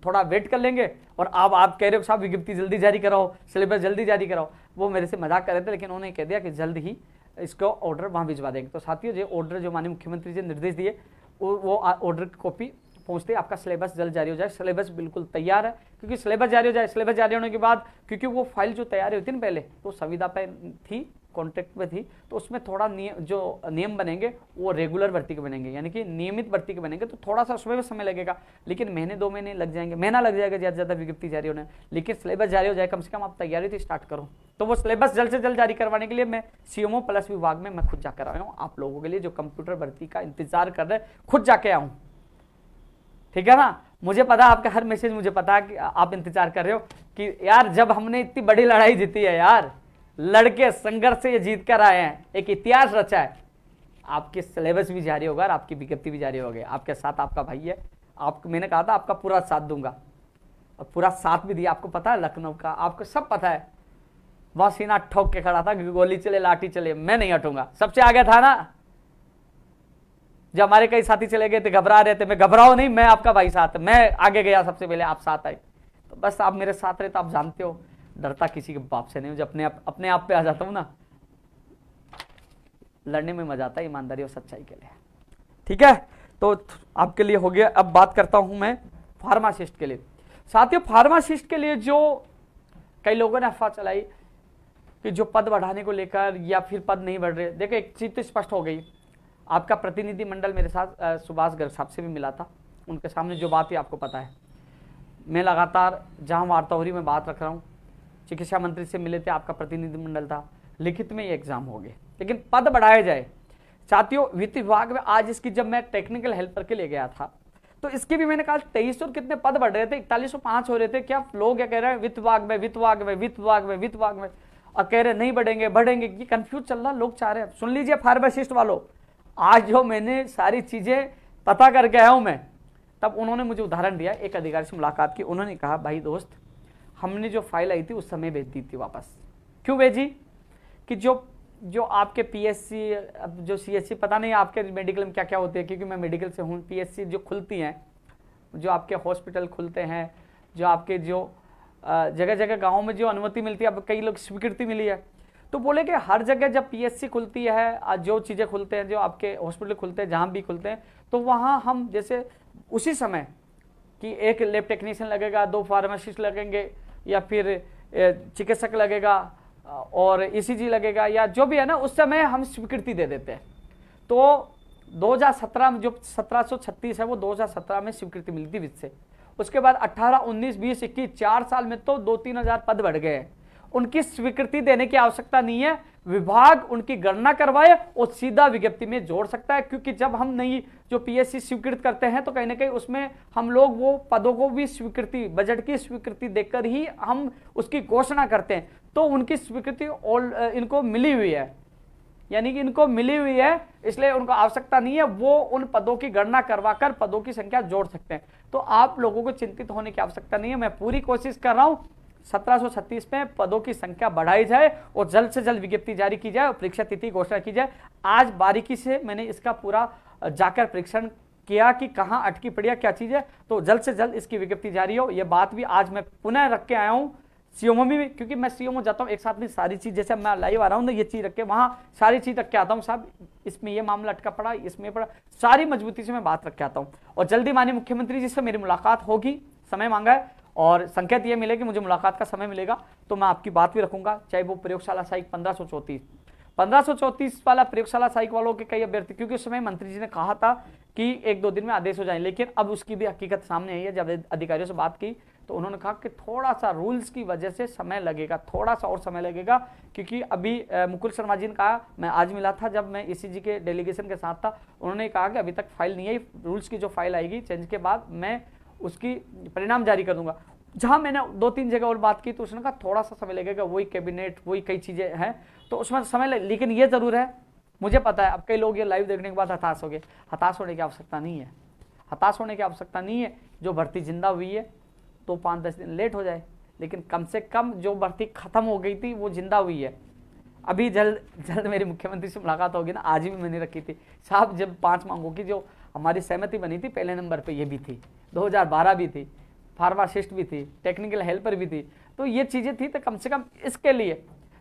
थोड़ा वेट कर लेंगे और आप आप कह रहे हो साहब विज्ञप्ति जल्दी जारी कराओ सिलेबस जल्दी जारी कराओ वो मेरे से मजाक कर रहे थे लेकिन उन्होंने कह दिया कि जल्द ही इसको ऑर्डर वहाँ भिजवा देंगे तो साथियों जो ऑर्डर जो माननीय मुख्यमंत्री जी ने निर्देश दिए वो ऑर्डर की कॉपी पहुंचते आपका सिलेबस जल्द जारी हो जाए सिलेबस बिल्कुल तैयार है क्योंकि सिलेबस जारी हो जाए सिलेबस जारी होने के बाद क्योंकि वो फाइल जो तैयार होती ना पहले तो संविदा पे थी कॉन्ट्रैक्ट पे थी तो उसमें थोड़ा नियम जो नियम बनेंगे वो रेगुलर भर्ती के बनेंगे यानी कि नियमित भर्ती के बनेंगे तो थोड़ा सा उसमें भी समय लगेगा लेकिन महीने दो महीने लग जाएंगे महीना लग जाएगा ज़्यादा ज़्यादा विज्ञप्ति जारी होने लेकिन सिलेबस जारी हो जाए कम से कम आप तैयारी तो स्टार्ट करो तो वो सिलेबस जल्द से जल्द जारी करवाने के लिए मैं सीएमओ प्लस विभाग में मैं खुद जाकर आया हूँ आप लोगों के लिए जो कंप्यूटर भर्ती का इंतजार कर रहे हैं खुद जाके आऊँ ठीक है ना मुझे पता आपका हर मैसेज मुझे पता कि आप इंतजार कर रहे हो कि यार जब हमने इतनी बड़ी लड़ाई जीती है यार लड़के संघर्ष से ये जीत कर आए हैं एक इतिहास रचा है आपके सिलेबस भी जारी होगा और आपकी विज्ञप्ति भी जारी होगी आपके साथ आपका भाई है आप मैंने कहा था आपका पूरा साथ दूंगा और पूरा साथ भी दिया आपको पता है लखनऊ का आपको सब पता है वहाँ सीना ठोक के खड़ा था गोली चले लाठी चले मैं नहीं हटूंगा सबसे आगे था ना जब हमारे कई साथी चले गए थे घबरा रहे थे मैं घबराओ नहीं मैं आपका भाई साथ मैं आगे गया सबसे पहले आप साथ आए तो बस आप मेरे साथ रहे तो आप जानते हो डरता किसी के बाप से नहीं जब अपने आप अपने आप पे आ जाता हूँ ना लड़ने में मजा आता है ईमानदारी और सच्चाई के लिए ठीक है तो आपके लिए हो गया अब बात करता हूं मैं फार्मासिस्ट के लिए साथियों फार्मासिस्ट के लिए जो कई लोगों ने अफवाह चलाई कि जो पद बढ़ाने को लेकर या फिर पद नहीं बढ़ रहे देखो एक चीज तो स्पष्ट हो गई आपका प्रतिनिधिमंडल मेरे साथ सुभाष गर्ग साहब से भी मिला था उनके सामने जो बात ही आपको पता है मैं लगातार जहाँ वार्ता हो रही मैं बात रख रहा हूँ चिकित्सा मंत्री से मिले थे आपका प्रतिनिधिमंडल था लिखित में ये एग्ज़ाम हो गए लेकिन पद बढ़ाए जाए साथियों वित्त विभाग में आज इसकी जब मैं टेक्निकल हेल्पर के लिए गया था तो इसके भी मैंने कहा तेईस और कितने पद बढ़ रहे थे इकतालीस सौ पाँच हो रहे थे क्या लोग क्या कह रहे हैं वित्त विभाग में वित्त विभाग में वित्त विभाग में वित्त विभाग में और कह रहे नहीं बढ़ेंगे बढ़ेंगे ये कन्फ्यूज चल रहा लोग चाह रहे हैं सुन लीजिए फार्मासिस्ट वालों आज जो मैंने सारी चीज़ें पता करके आया हूँ मैं तब उन्होंने मुझे उदाहरण दिया एक अधिकारी से मुलाकात की उन्होंने कहा भाई दोस्त हमने जो फाइल आई थी उस समय भेज दी थी वापस क्यों भेजी कि जो जो आपके पीएससी जो सीएससी पता नहीं आपके मेडिकल में क्या क्या होते हैं क्योंकि मैं मेडिकल से हूँ पीएससी जो खुलती हैं जो आपके हॉस्पिटल खुलते हैं जो आपके जो जगह जगह गाँव में जो अनुमति मिलती है अब कई लोग स्वीकृति मिली है तो बोले कि हर जगह जब पीएससी खुलती है जो चीज़ें खुलते हैं जो आपके हॉस्पिटल खुलते हैं जहाँ भी खुलते हैं तो वहाँ हम जैसे उसी समय कि एक लेब टेक्नीशियन लगेगा दो फार्मासिस्ट लगेंगे या फिर चिकित्सक लगेगा और ई e लगेगा या जो भी है ना उस समय हम स्वीकृति दे देते हैं तो 2017 में जो 1736 है वो 2017 में स्वीकृति मिलती थी से उसके बाद 18, 19, 20, 21 चार साल में तो दो तीन हज़ार पद बढ़ गए हैं उनकी स्वीकृति देने की आवश्यकता नहीं है विभाग उनकी गणना करवाए और सीधा विज्ञप्ति में जोड़ सकता है क्योंकि जब हम नई जो पीएससी स्वीकृत करते हैं तो कहीं ना कहीं उसमें हम लोग वो पदों को भी स्वीकृति बजट की स्वीकृति देकर ही हम उसकी घोषणा करते हैं तो उनकी स्वीकृति ऑल इनको मिली हुई है यानी कि इनको मिली हुई है इसलिए उनको आवश्यकता नहीं है वो उन पदों की गणना करवाकर पदों की संख्या जोड़ सकते हैं तो आप लोगों को चिंतित होने की आवश्यकता नहीं है मैं पूरी कोशिश कर रहा हूं 1736 में पदों की संख्या बढ़ाई जाए और जल्द से जल्द विज्ञप्ति जारी की जाए और परीक्षा तिथि घोषणा की जाए आज बारीकी से मैंने इसका पूरा जाकर परीक्षण किया कि कहाँ अटकी पड़ी है क्या चीज़ है तो जल्द से जल्द इसकी विज्ञप्ति जारी हो यह बात भी आज मैं पुनः रख के आया हूँ सीओमो में क्योंकि मैं सीओमो जाता हूँ एक साथ में सारी चीज़ जैसे मैं लाइव आ रहा हूँ ना ये चीज़ रख के वहाँ सारी चीज़ रख के आता हूँ साहब इसमें ये मामला अटका पड़ा इसमें पड़ा सारी मजबूती से मैं बात रख के आता हूँ और जल्दी माननीय मुख्यमंत्री जी से मेरी मुलाकात होगी समय मांगा है और संकेत ये मिले कि मुझे मुलाकात का समय मिलेगा तो मैं आपकी बात भी रखूंगा चाहे वो प्रयोगशाला साइक पंद्रह सौ वाला प्रयोगशाला साइक वालों के कई अभ्यर्थी क्योंकि उस समय मंत्री जी ने कहा था कि एक दो दिन में आदेश हो जाए लेकिन अब उसकी भी हकीकत सामने आई है जब अधिकारियों से बात की तो उन्होंने कहा कि थोड़ा सा रूल्स की वजह से समय लगेगा थोड़ा सा और समय लगेगा क्योंकि अभी मुकुल शर्मा जी ने कहा मैं आज मिला था जब मैं ईसीजी के डेलीगेशन के साथ था उन्होंने कहा कि अभी तक फाइल नहीं आई रूल्स की जो फाइल आएगी चेंज के बाद मैं उसकी परिणाम जारी कर दूंगा जहाँ मैंने दो तीन जगह और बात की तो उसने कहा थोड़ा सा समय लगेगा वही कैबिनेट वही कई चीज़ें हैं तो उसमें समय लगे लेकिन ये ज़रूर है मुझे पता है अब कई लोग ये लाइव देखने के बाद हताश हो गए हताश होने की आवश्यकता नहीं है हताश होने की आवश्यकता नहीं है जो भर्ती जिंदा हुई है तो पाँच दस दिन लेट हो जाए लेकिन कम से कम जो भर्ती खत्म हो गई थी वो जिंदा हुई है अभी जल्द जल्द मेरी मुख्यमंत्री से मुलाकात होगी ना आज भी मैंने रखी थी साहब जब पाँच मांगों की जो हमारी सहमति बनी थी पहले नंबर पे ये भी थी 2012 भी थी फार्मासिस्ट भी थी टेक्निकल हेल्पर भी थी तो ये चीज़ें थी तो कम से कम इसके लिए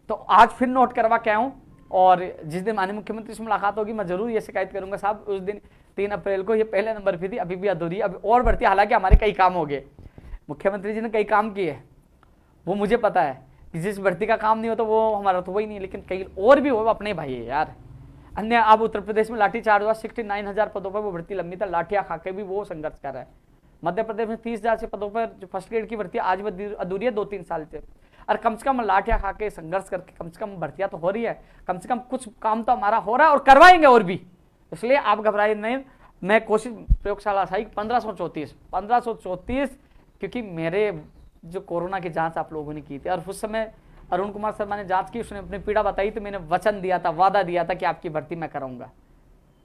तो आज फिर नोट करवा के आऊँ और जिस दिन माननीय मुख्यमंत्री से मुलाकात होगी मैं जरूर ये शिकायत करूँगा साहब उस दिन तीन अप्रैल को ये पहले नंबर पर थी अभी भी अधूरी अभी और बढ़ती हालांकि हमारे कई काम हो गए मुख्यमंत्री जी ने कई काम किए वो मुझे पता है कि जिस भर्ती का काम नहीं हो तो वो हमारा तो वही नहीं लेकिन कई और भी हो अपने भाई है यार अन्य अब उत्तर प्रदेश में लाठी चार्ज हुआ सिक्सटी नाइन हजार पदों पर वो भर्ती लंबी था लाठिया खाके भी वो संघर्ष कर रहा है मध्य प्रदेश में तीस हजार से पदों पर जो फर्स्ट ग्रेड की भर्ती आज भी अधूरी है दो तीन साल से और कम से कम लाठिया खा के संघर्ष करके कम से कम भर्तियां तो हो रही है कम से कम कुछ काम तो हमारा हो रहा है और करवाएंगे और भी इसलिए आप घबराइए नहीं मैं कोशिश प्रयोगशाला था पंद्रह सौ चौंतीस पंद्रह सौ चौंतीस क्योंकि मेरे जो कोरोना की जांच आप लोगों ने की थी और उस समय अरुण कुमार शर्मा ने जांच की उसने अपनी पीड़ा बताई तो मैंने वचन दिया था वादा दिया था कि आपकी भर्ती मैं कराऊंगा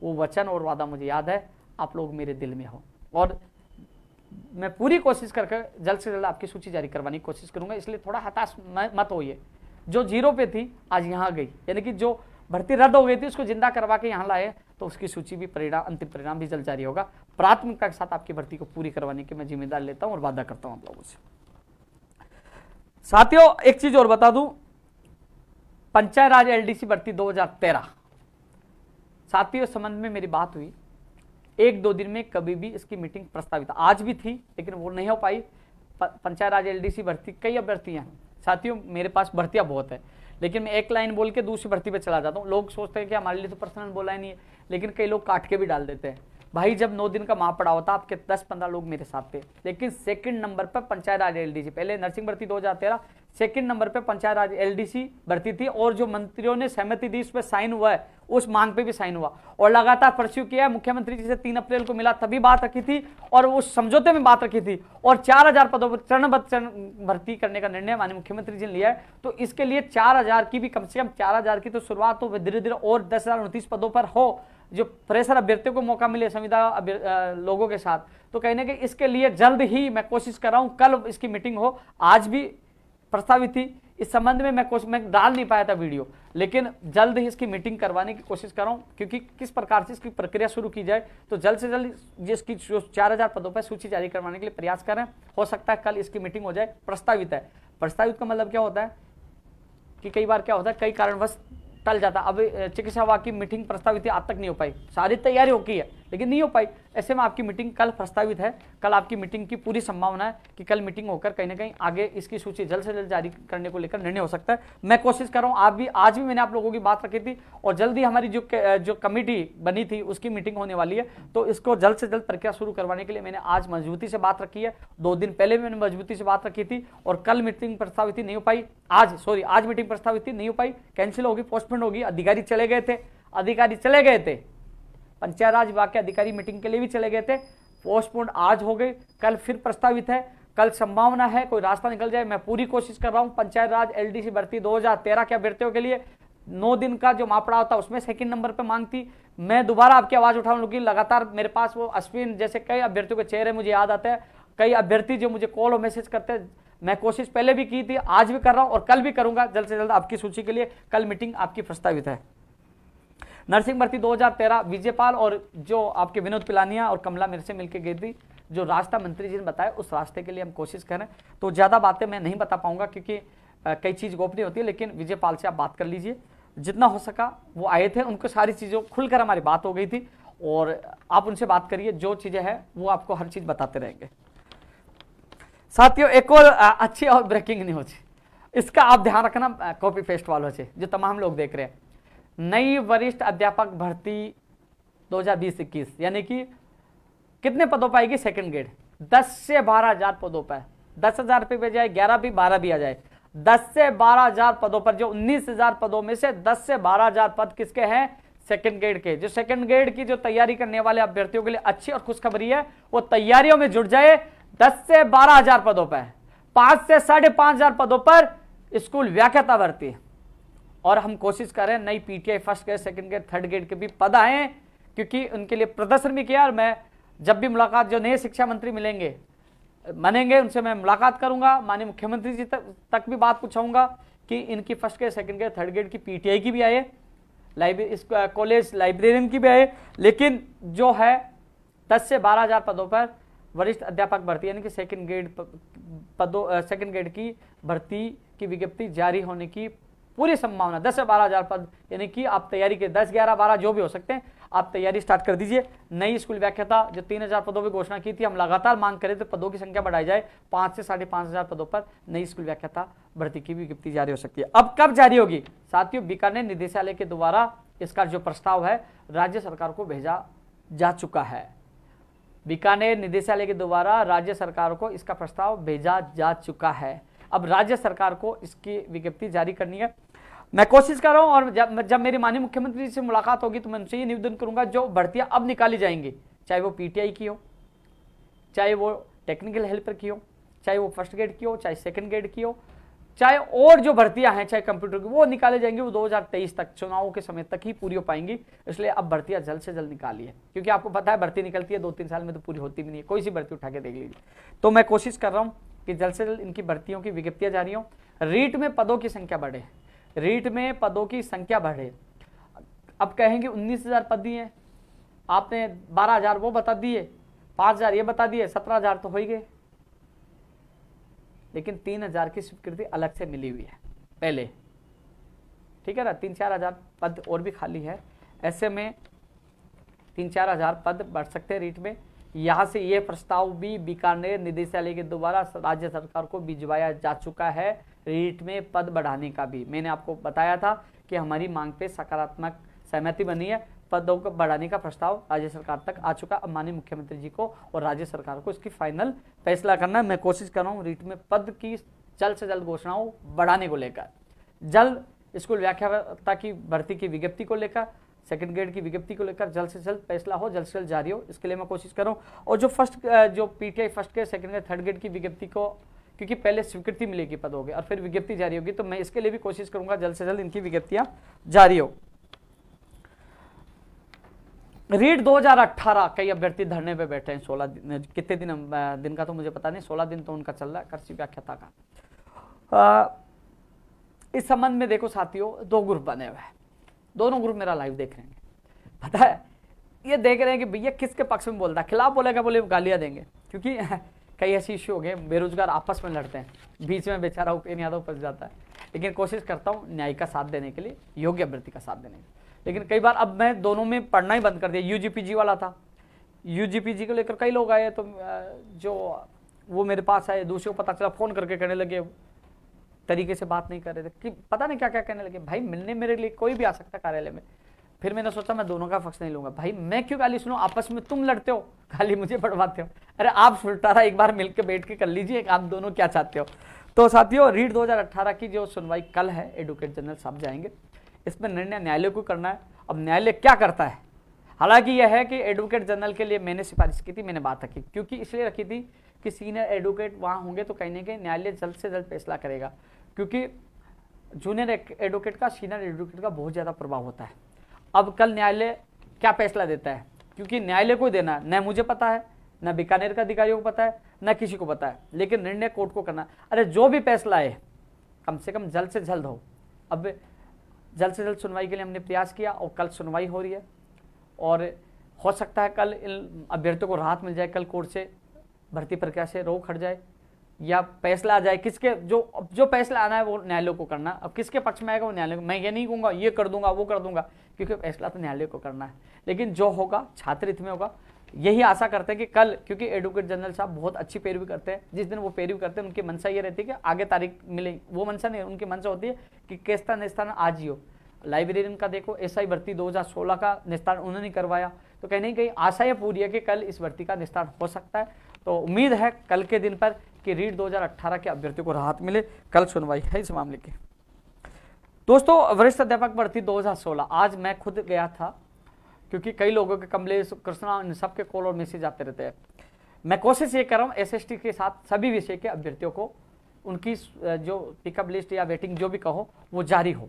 वो वचन और वादा मुझे याद है आप लोग मेरे दिल में हो और मैं पूरी कोशिश करके जल्द से जल्द आपकी सूची जारी करवाने की कोशिश करूंगा इसलिए थोड़ा हताश मत होइए जो जीरो पे थी आज यहाँ गई यानी कि जो भर्ती रद्द हो गई थी उसको जिंदा करवा के यहाँ लाए तो उसकी सूची भी परिणाम अंतिम परिणाम भी जल्द जारी होगा प्राथमिकता के साथ आपकी भर्ती को पूरी करवाने की मैं जिम्मेदार लेता हूँ और वादा करता हूँ आप लोगों से साथियों एक चीज और बता दूं पंचायत राज एलडीसी भर्ती 2013 साथियों संबंध में मेरी बात हुई एक दो दिन में कभी भी इसकी मीटिंग प्रस्तावित आज भी थी लेकिन वो नहीं हो पाई पंचायत राज एलडीसी भर्ती कई हैं साथियों मेरे पास भर्तियां बहुत है लेकिन मैं एक लाइन बोल के दूसरी भर्ती पे चला जाता हूँ लोग सोचते हैं कि हमारे लिए तो पर्सनल बोला ही नहीं है लेकिन कई लोग काट के भी डाल देते हैं भाई जब नौ दिन का महापड़ाव होता आपके दस पंद्रह लोग मेरे साथ थे लेकिन सेकंड नंबर पर पंचायत राज एल पहले नर्सिंग भर्ती दो हजार तेरह सेकंड नंबर पर पंचायत राज एल भर्ती थी और जो मंत्रियों ने सहमति दी उस पर साइन हुआ है उस मांग पे भी साइन हुआ और लगातार परस्यू किया मुख्यमंत्री जी से तीन अप्रैल को मिला तभी बात रखी थी और उस समझौते में बात रखी थी और चार हजार पदों पर चरणबद्ध चरण भर्ती करने का निर्णय माननीय मुख्यमंत्री जी ने लिया है तो इसके लिए चार हजार की भी कम से कम चार हजार की तो शुरुआत हो धीरे धीरे और दस हजार उनतीस पदों पर हो जो प्रेशर अभ्यर्थियों को मौका मिले संविदा लोगों के साथ तो कहने के इसके लिए जल्द ही मैं कोशिश कर रहा हूँ कल इसकी मीटिंग हो आज भी प्रस्तावित थी इस संबंध में मैं कोशिश मैं डाल नहीं पाया था वीडियो लेकिन जल्द ही इसकी मीटिंग करवाने की कोशिश कर रहा हूँ क्योंकि किस प्रकार से इसकी प्रक्रिया शुरू की जाए तो जल्द से जल्द जिसकी जो चार हज़ार पदों पर सूची जारी करवाने के लिए प्रयास करें हो सकता है कल इसकी मीटिंग हो जाए प्रस्तावित है प्रस्तावित का मतलब क्या होता है कि कई बार क्या होता है कई कारणवश टल जाता अभी चिकित्सा विभाग की मीटिंग प्रस्तावित आज तक नहीं हो पाई सारी तैयारी हो की है लेकिन नहीं हो पाई ऐसे में आपकी मीटिंग कल प्रस्तावित है कल आपकी मीटिंग की पूरी संभावना है कि कल मीटिंग होकर कहीं ना कहीं आगे इसकी सूची जल्द से जल्द जारी करने को लेकर निर्णय हो सकता है मैं कोशिश कर रहा हूँ आप भी आज भी मैंने आप लोगों की बात रखी थी और जल्द ही हमारी जो जो कमेटी बनी थी उसकी मीटिंग होने वाली है तो इसको जल्द से जल्द प्रक्रिया शुरू करवाने के लिए मैंने आज मजबूती से बात रखी है दो दिन पहले भी मैंने मजबूती से बात रखी थी और कल मीटिंग प्रस्तावित नहीं हो पाई आज सॉरी आज मीटिंग प्रस्तावित नहीं हो पाई कैंसिल होगी पोस्टपोन होगी अधिकारी चले गए थे अधिकारी चले गए थे पंचायत राज विभाग के अधिकारी मीटिंग के लिए भी चले गए थे पोस्टपोन आज हो गई कल फिर प्रस्तावित है कल संभावना है कोई रास्ता निकल जाए मैं पूरी कोशिश कर रहा हूं पंचायत राज एल भर्ती दो के अभ्यर्थियों के लिए नौ दिन का जो मापड़ा होता उसमें सेकंड नंबर पर मांग थी मैं दोबारा आपकी आवाज़ उठाऊंगी लूँगी लगातार मेरे पास वो अश्विन जैसे कई अभ्यर्थियों के चेहरे मुझे याद आते हैं कई अभ्यर्थी जो मुझे कॉल और मैसेज करते हैं मैं कोशिश पहले भी की थी आज भी कर रहा हूँ और कल भी करूँगा जल्द से जल्द आपकी सूची के लिए कल मीटिंग आपकी प्रस्तावित है नरसिंह भर्ती 2013 विजयपाल और जो आपके विनोद पिलानिया और कमला मेरे से मिलकर गई थी जो रास्ता मंत्री जी ने बताया उस रास्ते के लिए हम कोशिश करें तो ज़्यादा बातें मैं नहीं बता पाऊंगा क्योंकि कई चीज़ गोपनीय होती है लेकिन विजयपाल से आप बात कर लीजिए जितना हो सका वो आए थे उनको सारी चीज़ों खुलकर हमारी बात हो गई थी और आप उनसे बात करिए जो चीज़ें हैं वो आपको हर चीज़ बताते रहेंगे साथियों एक और अच्छी और ब्रेकिंग न्यूज इसका आप ध्यान रखना कॉपी पेस्ट वालों से जो तमाम लोग देख रहे हैं नई वरिष्ठ अध्यापक भर्ती 2020-21 यानी कि कितने पदों पर आएगी सेकेंड ग्रेड 10 से बारह हजार पदों पर दस हजार रुपये भी आ जाए ग्यारह भी बारह भी आ जाए दस से बारह हजार पदों पर जो उन्नीस हजार पदों में से दस से बारह हजार पद किसके हैं सेकेंड ग्रेड के जो सेकेंड ग्रेड की जो तैयारी करने वाले अभ्यर्थियों के लिए अच्छी और खुशखबरी है वो तैयारियों में जुट जाए दस से बारह हजार पदों पर पांच से साढ़े पांच हजार पदों पर स्कूल व्याख्याता भर्ती और हम कोशिश कर रहे हैं नई PTI first grade second grade third grade के भी पद आए क्योंकि उनके लिए प्रदर्शन भी किया और मैं जब भी मुलाकात जो नए शिक्षा मंत्री मिलेंगे मानेंगे उनसे मैं मुलाकात करूंगा माननीय मुख्यमंत्री जी तक, तक भी बात पूछाऊंगा कि इनकी first grade second grade third grade की पीटीआई की भी आए लाइब्रेरी इस कॉलेज लाइब्रेरियन की भी आए लेकिन जो है दस से बारह हज़ार पदों पर वरिष्ठ अध्यापक भर्ती यानी कि सेकंड ग्रेड पदों सेकंड ग्रेड की भर्ती की विज्ञप्ति जारी होने की पूरी संभावना दस से बारह हज़ार पद यानी कि आप तैयारी के दस ग्यारह बारह जो भी हो सकते हैं आप तैयारी स्टार्ट कर दीजिए नई स्कूल व्याख्याता जो तीन हज़ार पदों पर घोषणा की थी हम लगातार मांग करें तो पदों की संख्या बढ़ाई जाए पाँच से साढ़े पाँच हज़ार पदों पर नई स्कूल व्याख्याता भर्ती की विज्ञप्ति जारी हो सकती है अब कब जारी होगी साथियों बीकानेर निदेशालय के द्वारा इसका जो प्रस्ताव है राज्य सरकार को भेजा जा चुका है बीकानेर निदेशालय के द्वारा राज्य सरकार को इसका प्रस्ताव भेजा जा चुका है अब राज्य सरकार को इसकी विज्ञप्ति जारी करनी है मैं कोशिश कर रहा हूँ और जब जब मेरी माननीय मुख्यमंत्री से मुलाकात होगी तो मैं उनसे ये निवेदन करूंगा जो भर्तियाँ अब निकाली जाएंगी चाहे वो पीटीआई की हो चाहे वो टेक्निकल हेल्पर की हो चाहे वो फर्स्ट ग्रेड की हो चाहे सेकंड ग्रेड की हो चाहे और जो भर्तियां हैं चाहे कंप्यूटर की वो निकाले जाएंगे वो 2023 तक चुनावों के समय तक ही पूरी हो पाएंगी इसलिए अब भर्तियां जल्द से जल्द निकाली है क्योंकि आपको पता है भर्ती निकलती है दो तीन साल में तो पूरी होती भी नहीं है कोई सी भर्ती उठा के देख लीजिए तो मैं कोशिश कर रहा हूँ कि जल्द से जल्द इनकी भर्तियों की विज्ञप्तियाँ जारी हों रीट में पदों की संख्या बढ़े रीट में पदों की संख्या बढ़े अब कहेंगे उन्नीस हज़ार पद दिए आपने बारह हज़ार वो बता दिए पाँच हज़ार ये बता दिए सत्रह हज़ार तो हो ही गए लेकिन तीन हज़ार की स्वीकृति अलग से मिली हुई है पहले ठीक है ना तीन चार हज़ार पद और भी खाली है ऐसे में तीन चार हज़ार पद बढ़ सकते हैं रीट में यहाँ से ये प्रस्ताव भी बीकानेर निदेशालय के द्वारा राज्य सरकार को भिजवाया जा चुका है रीट में पद बढ़ाने का भी मैंने आपको बताया था कि हमारी मांग पे सकारात्मक सहमति बनी है पदों को बढ़ाने का प्रस्ताव राज्य सरकार तक आ चुका अब माननीय मुख्यमंत्री जी को और राज्य सरकार को इसकी फाइनल फैसला करना मैं कोशिश कर रहा हूँ रीट में पद की जल्द से जल्द घोषणाओं बढ़ाने को लेकर जल्द स्कूल व्याख्याता की भर्ती की विज्ञप्ति को लेकर सेकेंड ग्रेड की विज्ञप्ति को लेकर जल्द से जल्द फैसला हो जल्द से जल्द जारी हो इसके लिए मैं कोशिश कर रहा हूँ और जो फर्स्ट जो P first grade second grade third grade की विज्ञप्ति को क्योंकि पहले स्वीकृति मिलेगी पदों की और फिर विज्ञप्ति जारी होगी तो मैं इसके लिए भी कोशिश करूंगा जल्द से जल्द इनकी विज्ञप्तियां जारी हो रीट 2018 कई अभ्यर्थी धरने पे बैठे हैं 16 दिन कितने दिन दिन का तो मुझे पता नहीं 16 दिन तो उनका चल रहा है कृषि व्याख्याता का इस संबंध में देखो साथियों दो ग्रुप बने हुए हैं दोनों ग्रुप मेरा लाइव देख रहे हैं पता है ये देख रहे हैं कि भैया किसके पक्ष में बोल रहा है खिलाफ बोलेगा बोले गालियां देंगे क्योंकि कई ऐसे इश्यू हो गए बेरोजगार आपस में लड़ते हैं बीच में बेचारा उपेन यादव फंस जाता है लेकिन कोशिश करता हूँ न्याय का साथ देने के लिए योग्य अभ्यर्थी का साथ देने के लिए लेकिन कई बार अब मैं दोनों में पढ़ना ही बंद कर दिया यू वाला था यू को लेकर कई लोग आए तो जो वो मेरे पास आए दूसरे को पता चला फ़ोन करके कहने लगे तरीके से बात नहीं कर रहे थे कि पता नहीं क्या क्या कहने लगे भाई मिलने मेरे लिए कोई भी आ सकता कार्यालय में फिर मैंने सोचा मैं दोनों का फक्स नहीं लूंगा भाई मैं क्यों गाली सुनू आपस में तुम लड़ते हो गाली मुझे पढ़वाते हो अरे आप सुलटारा एक बार मिलकर बैठ के कर लीजिए आप दोनों क्या चाहते हो तो साथियों रीड 2018 की जो सुनवाई कल है एडवोकेट जनरल साहब जाएंगे इसमें निर्णय न्यायालय को करना है अब न्यायालय क्या करता है हालांकि यह है कि एडवोकेट जनरल के लिए मैंने सिफारिश की थी मैंने बात रखी क्योंकि इसलिए रखी थी कि सीनियर एडवोकेट वहाँ होंगे तो कहीं ना कहीं न्यायालय जल्द से जल्द फैसला करेगा क्योंकि जूनियर एडवोकेट का सीनियर एडवोकेट का बहुत ज़्यादा प्रभाव होता है अब कल न्यायालय क्या फैसला देता है क्योंकि न्यायालय को देना न मुझे पता है न बीकानेर का अधिकारियों को पता है न किसी को पता है लेकिन निर्णय कोर्ट को करना अरे जो भी फैसला है कम से कम जल्द से जल्द हो अब जल्द से जल्द सुनवाई के लिए हमने प्रयास किया और कल सुनवाई हो रही है और हो सकता है कल इन अभ्यर्थियों को राहत मिल जाए कल कोर्ट से भर्ती प्रक्रिया से रोक हट जाए या फैसला आ जाए किसके जो जो फैसला आना है वो न्यायालय को करना अब किसके पक्ष में आएगा वो न्यायालय मैं ये नहीं कहूँगा ये कर दूंगा वो कर दूंगा क्योंकि फैसला तो न्यायालय को करना है लेकिन जो होगा छात्र हित में होगा यही आशा करते हैं कि कल क्योंकि एडवोकेट जनरल साहब बहुत अच्छी पैरवी करते हैं जिस दिन वो पैरवी करते हैं उनकी मनसा ये रहती है कि आगे तारीख मिले वो मनसा नहीं उनकी मनसा होती है कि कैसा निस्तान आज ही हो लाइब्रेरियन का देखो एस आई भर्ती 2016 का निस्तारण उन्होंने करवाया तो कहीं नहीं कहीं आशा ये पूरी है कि कल इस भर्ती का निस्तारण हो सकता है तो उम्मीद है कल के दिन पर कि रीट 2018 के अभ्यर्थियों को राहत मिले कल सुनवाई है इस मामले की दोस्तों वरिष्ठ अध्यापक भर्ती 2016 आज मैं खुद गया था क्योंकि कई लोगों के कमलेश कृष्णा इन सबके कॉल और मैसेज आते रहते हैं मैं कोशिश ये कर रहा हूँ एस के साथ सभी विषय के अभ्यर्थियों को उनकी जो पिकअप लिस्ट या वेटिंग जो भी कहो वो जारी हो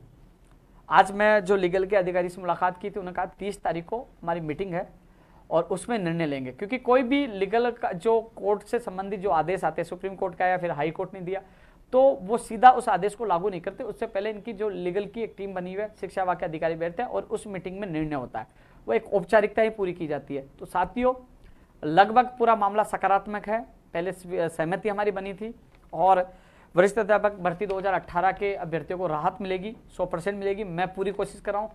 आज मैं जो लीगल के अधिकारी से मुलाकात की थी उन्होंने कहा तीस तारीख को हमारी मीटिंग है और उसमें निर्णय लेंगे क्योंकि कोई भी लीगल का जो कोर्ट से संबंधित जो आदेश आते हैं सुप्रीम कोर्ट का या फिर हाई कोर्ट ने दिया तो वो सीधा उस आदेश को लागू नहीं करते उससे पहले इनकी जो लीगल की एक टीम बनी हुई है शिक्षा वाक्य अधिकारी बैठते हैं और उस मीटिंग में निर्णय होता है वो एक औपचारिकता ही पूरी की जाती है तो साथियों लगभग पूरा मामला सकारात्मक है पहले सहमति हमारी बनी थी और वरिष्ठ अध्यापक भर्ती 2018 के अभ्यर्थियों को राहत मिलेगी 100 परसेंट मिलेगी मैं पूरी कोशिश कर रहा हूँ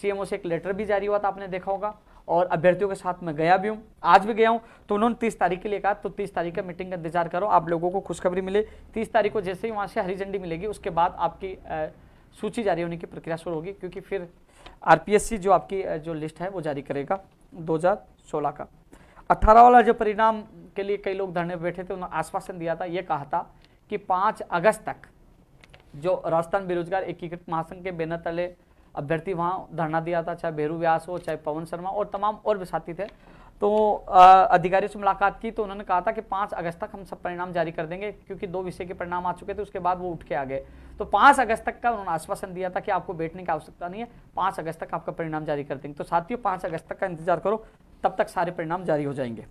सीएमओ से एक लेटर भी जारी हुआ था आपने देखा होगा और अभ्यर्थियों के साथ मैं गया भी हूँ आज भी गया हूँ तो उन्होंने तीस तारीख के लिए कहा तो तीस तारीख का मीटिंग का इंतजार करो आप लोगों को खुशखबरी मिले तीस तारीख को जैसे ही वहाँ से हरी झंडी मिलेगी उसके बाद आपकी सूची जारी होने की प्रक्रिया शुरू होगी क्योंकि फिर आर जो आपकी जो लिस्ट है वो जारी करेगा दो का अट्ठारह वाला जो परिणाम के लिए कई लोग धरने बैठे थे उन्होंने आश्वासन दिया था ये कहा था कि पाँच अगस्त तक जो राजस्थान बेरोजगार एकीकृत महासंघ के बेनर तले अभ्यर्थी वहाँ धरना दिया था चाहे भेरू व्यास हो चाहे पवन शर्मा और तमाम और भी साथी थे तो अधिकारियों से मुलाकात की तो उन्होंने कहा था कि पाँच अगस्त तक हम सब परिणाम जारी कर देंगे क्योंकि दो विषय के परिणाम आ चुके थे उसके बाद वो उठ के आ गए तो पाँच अगस्त तक का उन्होंने आश्वासन दिया था कि आपको बैठने की आवश्यकता नहीं है पाँच अगस्त तक आपका परिणाम जारी कर देंगे तो साथियों पाँच अगस्त तक का इंतजार करो तब तक सारे परिणाम जारी हो जाएंगे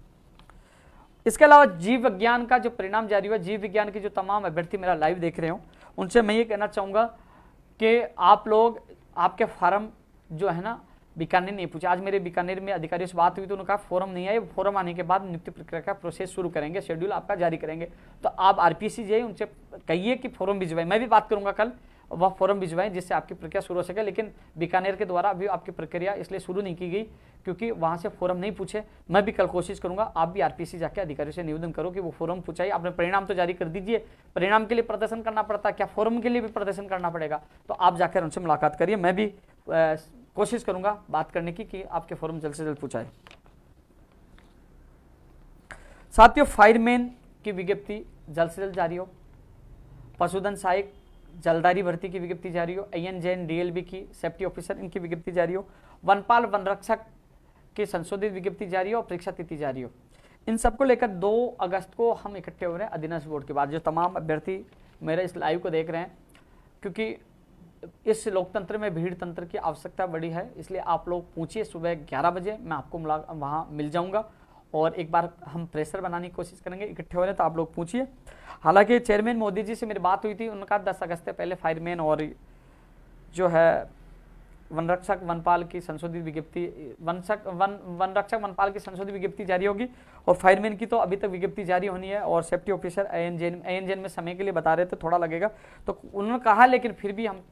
इसके अलावा जीव विज्ञान का जो परिणाम जारी हुआ जीव विज्ञान के जो तमाम अभ्यर्थी मेरा लाइव देख रहे हो उनसे मैं ये कहना चाहूँगा कि आप लोग आपके फॉर्म जो है ना बीकानेर नहीं पूछा आज मेरे बीकानेर में अधिकारियों से बात हुई तो उन्होंने कहा फॉरम नहीं आया फॉरम आने के बाद नियुक्ति प्रक्रिया का प्रोसेस शुरू करेंगे शेड्यूल आपका जारी करेंगे तो आप आर पी उनसे कहिए कि फॉरम भिजवाए मैं भी बात करूंगा कल वह फॉर्म भिजवाएं जिससे आपकी प्रक्रिया शुरू हो सके लेकिन बीकानेर के द्वारा अभी आपकी प्रक्रिया इसलिए शुरू नहीं की गई क्योंकि वहाँ से फॉर्म नहीं पूछे मैं भी कल कोशिश करूंगा आप भी आरपीसी जाके अधिकारियों से निवेदन करो कि वो फॉर्म पूछाई आपने परिणाम तो जारी कर दीजिए परिणाम के लिए प्रदर्शन करना पड़ता है क्या फॉर्म के लिए भी प्रदर्शन करना पड़ेगा तो आप जाकर उनसे मुलाकात करिए मैं भी कोशिश करूंगा बात करने की कि आपके फॉर्म जल्द से जल्द पूछाए साथियों फायरमैन की विज्ञप्ति जल्द से जल्द जारी हो पशुधन सहायक जलदारी भर्ती की विज्ञप्ति जारी हो आई एन जैन डीएलबी की सेफ्टी ऑफिसर इनकी विज्ञप्ति जारी हो वनपाल वनरक्षक की संशोधित विज्ञप्ति जारी हो और परीक्षा तिथि जारी हो इन सबको लेकर दो अगस्त को हम इकट्ठे हो रहे हैं अधीनस्थ बोर्ड के बाद जो तमाम अभ्यर्थी मेरे इस लाइव को देख रहे हैं क्योंकि इस लोकतंत्र में भीड़ तंत्र की आवश्यकता बड़ी है इसलिए आप लोग पूछिए सुबह ग्यारह बजे मैं आपको मुला वहाँ मिल जाऊँगा और एक बार हम प्रेशर बनाने की कोशिश करेंगे इकट्ठे हो रहे तो आप लोग पूछिए हालांकि चेयरमैन मोदी जी से मेरी बात हुई थी उनका दस अगस्त से पहले फायरमैन और जो है वन रक्षक वनपाल की संशोधित विज्ञप्ति वनसक वन वन रक्षक वनपाल की संशोधित विज्ञप्ति जारी होगी और फायरमैन की तो अभी तक विज्ञप्ति जारी होनी है और सेफ्टी ऑफिसर ए एन जैन ए एन में समय के लिए बता रहे थे थोड़ा लगेगा तो उन्होंने कहा लेकिन फिर भी हम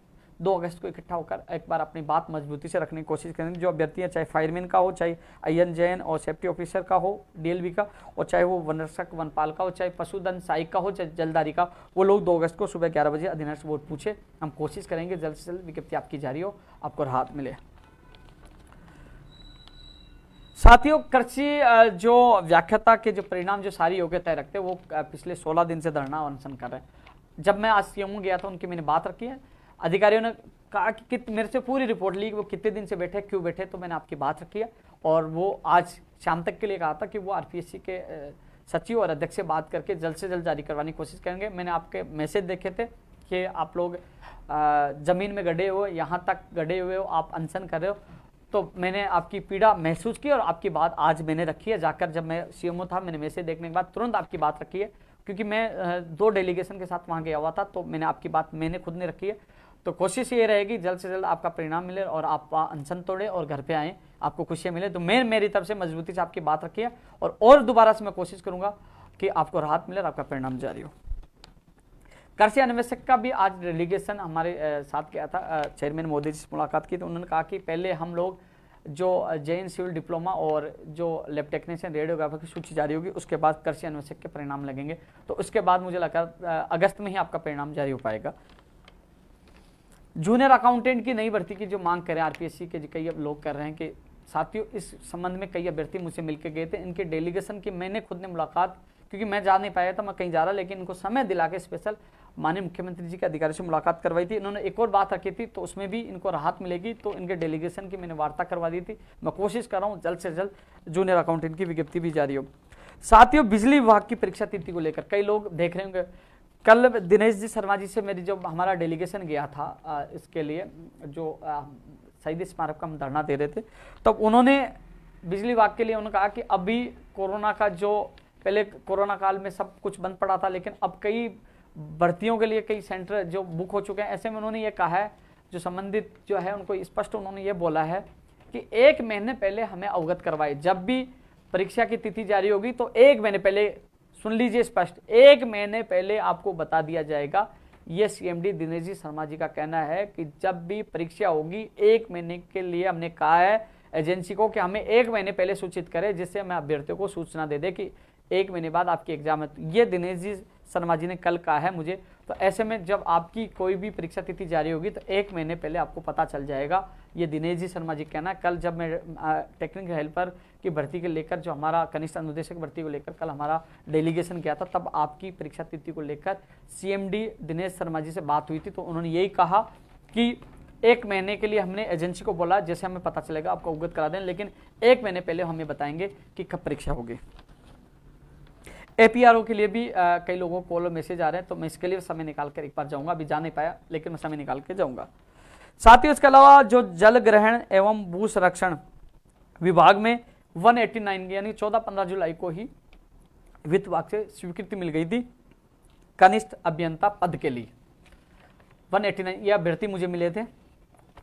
दो अगस्त को इकट्ठा होकर एक बार अपनी बात मजबूती से रखने की कोशिश करेंगे जो अभ्यर्थी हैं चाहे फायरमैन का हो चाहे आई जैन और सेफ्टी ऑफिसर का हो डीएलबी का और चाहे वो वनरक्षक वनपाल का हो चाहे पशुधन सहायक का हो चाहे जलदारी का वो लोग दो अगस्त को सुबह ग्यारह बजे अधीनस्थ बोर्ड पूछे हम कोशिश करेंगे जल्द से जल्द विज्ञप्ति आपकी जारी हो आपको राहत मिले साथियों कृषि जो व्याख्याता के जो परिणाम जो सारी योग्यता रखते हैं वो पिछले 16 दिन से धरना अनशन कर रहे हैं जब मैं आज सीएमओ गया था उनकी मैंने बात रखी है अधिकारियों ने कहा कि, कि मेरे से पूरी रिपोर्ट ली कि वो कितने दिन से बैठे क्यों बैठे तो मैंने आपकी बात रखी है और वो आज शाम तक के लिए कहा था कि वो आर के सचिव और अध्यक्ष से बात करके जल्द से जल्द जारी करवाने की कोशिश करेंगे मैंने आपके मैसेज देखे थे कि आप लोग ज़मीन में गड़े हुए यहाँ तक गड़े हुए हो आप अनशन कर रहे हो तो मैंने आपकी पीड़ा महसूस की और आपकी बात आज मैंने रखी है जाकर जब मैं सीएमओ था मैंने मैसेज देखने के बाद तुरंत आपकी बात रखी है क्योंकि मैं दो डेलीगेशन के साथ वहाँ गया हुआ था तो मैंने आपकी बात मैंने खुद ने रखी है तो कोशिश ये रहेगी जल्द से जल्द आपका परिणाम मिले और आप अनशन तोड़े और घर पे आए आपको खुशियाँ मिले तो मैं मेरी तरफ से मजबूती से आपकी बात है और और दोबारा से मैं कोशिश करूंगा कि आपको राहत मिले और आपका परिणाम जारी हो कृषि अन्वेषक का भी आज डेलीगेशन हमारे साथ गया था चेयरमैन मोदी जी से मुलाकात की तो उन्होंने कहा कि पहले हम लोग जो एन सिविल डिप्लोमा और जो लेब टेक्नीशियन रेडियोग्राफर की सूची जारी होगी उसके बाद कृषि अन्वेषक के परिणाम लगेंगे तो उसके बाद मुझे लगा अगस्त में ही आपका परिणाम जारी हो पाएगा जूनियर अकाउंटेंट की नई भर्ती की जो मांग करें आरपीएससी के कई अब लोग कर रहे हैं कि साथियों इस संबंध में कई अभ्यर्थी मुझसे मिलकर गए थे इनके डेलीगेशन की मैंने खुद ने मुलाकात क्योंकि मैं जा नहीं पाया था मैं कहीं जा रहा लेकिन इनको समय दिला के स्पेशल माननीय मुख्यमंत्री जी के अधिकारी से मुलाकात करवाई थी इन्होंने एक और बात रखी थी तो उसमें भी इनको राहत मिलेगी तो इनके डेलीगेशन की मैंने वार्ता करवा दी थी मैं कोशिश कर रहा हूँ जल्द से जल्द जूनियर अकाउंटेंट की विज्ञप्ति भी जारी हो साथियों बिजली विभाग की परीक्षा तिथि को लेकर कई लोग देख रहे होंगे कल दिनेश जी शर्मा जी से मेरी जो हमारा डेलीगेशन गया था आ, इसके लिए जो शहीद स्मारक का हम धरना दे रहे थे तब तो उन्होंने बिजली विभाग के लिए उन्होंने कहा कि अभी कोरोना का जो पहले कोरोना काल में सब कुछ बंद पड़ा था लेकिन अब कई भर्तियों के लिए कई सेंटर जो बुक हो चुके हैं ऐसे में उन्होंने ये कहा है जो संबंधित जो है उनको स्पष्ट उन्होंने ये बोला है कि एक महीने पहले हमें अवगत करवाए जब भी परीक्षा की तिथि जारी होगी तो एक महीने पहले सुन लीजिए स्पष्ट एक महीने पहले आपको बता दिया जाएगा ये सीएमडी दिनेश जी शर्मा जी का कहना है कि जब भी परीक्षा होगी एक महीने के लिए हमने कहा है एजेंसी को कि हमें एक महीने पहले सूचित करें जिससे हमें अभ्यर्थियों को सूचना दे दे कि एक महीने बाद आपकी एग्जाम है तो ये दिनेश जी शर्मा जी ने कल कहा है मुझे तो ऐसे में जब आपकी कोई भी परीक्षा तिथि जारी होगी तो एक महीने पहले आपको पता चल जाएगा ये दिनेश जी शर्मा जी कहना कल जब मैं टेक्निकल हेल्पर की भर्ती के लेकर जो हमारा कनिष्ठ अनुदेशक भर्ती को लेकर कल हमारा डेलीगेशन गया था तब आपकी परीक्षा तिथि को लेकर सीएमडी दिनेश शर्मा जी से बात हुई थी तो उन्होंने यही कहा कि एक महीने के लिए हमने एजेंसी को बोला जैसे हमें पता चलेगा आपको अवगत करा दें लेकिन एक महीने पहले हमें बताएंगे कि कब परीक्षा होगी एपीआरओ के लिए भी आ, कई लोगों को कॉल मैसेज आ रहे हैं तो मैं इसके लिए समय निकाल कर एक बार जाऊंगा अभी जा नहीं पाया लेकिन मैं समय निकाल के जाऊंगा साथ ही उसके अलावा जो जल ग्रहण एवं भू संरक्षण विभाग में 189 यानी चौदह पंद्रह जुलाई को ही वित्त विभाग से स्वीकृति मिल गई थी कनिष्ठ अभियंता पद के लिए 189 ये अभ्यर्थी मुझे मिले थे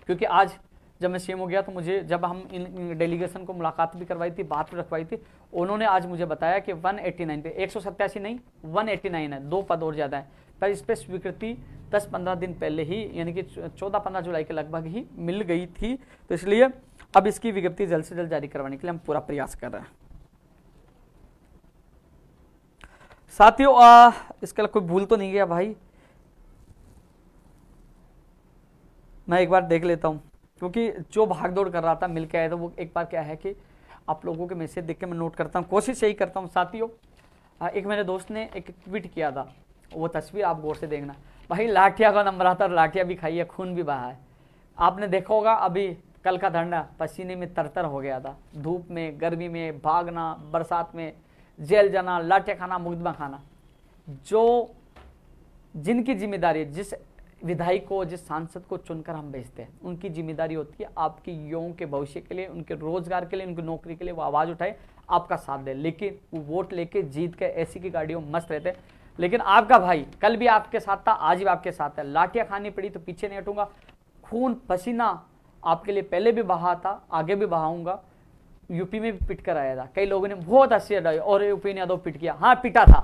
क्योंकि आज जब मैं सीएम हो गया तो मुझे जब हम इन, इन डेलीगेशन को मुलाकात भी करवाई थी बात भी रखवाई थी उन्होंने आज मुझे बताया कि 189 पे एक नहीं 189 है दो पद और ज़्यादा है पर इस पर स्वीकृति दस पंद्रह दिन पहले ही यानी कि चौदह पंद्रह जुलाई के लगभग ही मिल गई थी तो इसलिए अब इसकी विज्ञप्ति जल्द से जल्द जारी करवाने के लिए हम पूरा प्रयास कर रहे हैं साथियों इसके कोई भूल तो नहीं गया भाई मैं एक बार देख लेता हूँ क्योंकि जो भागदौड़ कर रहा था मिल के आया था वो एक बार क्या है कि आप लोगों के मैसेज देख के मैं नोट करता हूँ कोशिश यही करता हूँ साथियों एक मेरे दोस्त ने एक ट्वीट किया था वो तस्वीर आप गौर से देखना भाई लाठिया का नंबर आता लाठिया भी खाई है खून भी बहा है आपने देखा होगा अभी कल का धरना पसीने में तरतर हो गया था धूप में गर्मी में भागना बरसात में जेल जाना लाठिया खाना मुकदमा खाना जो जिनकी जिम्मेदारी जिस विधायक को जिस सांसद को चुनकर हम भेजते हैं उनकी जिम्मेदारी होती है आपकी युवाओं के भविष्य के लिए उनके रोजगार के लिए उनकी नौकरी के लिए वो आवाज़ उठाए आपका साथ दे लेकिन वो वोट लेके जीत के ऐसी की गाड़ियों मस्त रहते हैं लेकिन आपका भाई कल भी आपके साथ था आज भी आपके साथ है लाठियां खानी पड़ी तो पीछे नहीं हटूंगा खून पसीना आपके लिए पहले भी बहा था आगे भी बहाऊंगा यूपी में भी पिट कर आया था कई लोगों ने बहुत हंसी अडाई और यूपी ने यादव पिट किया हाँ पिटा था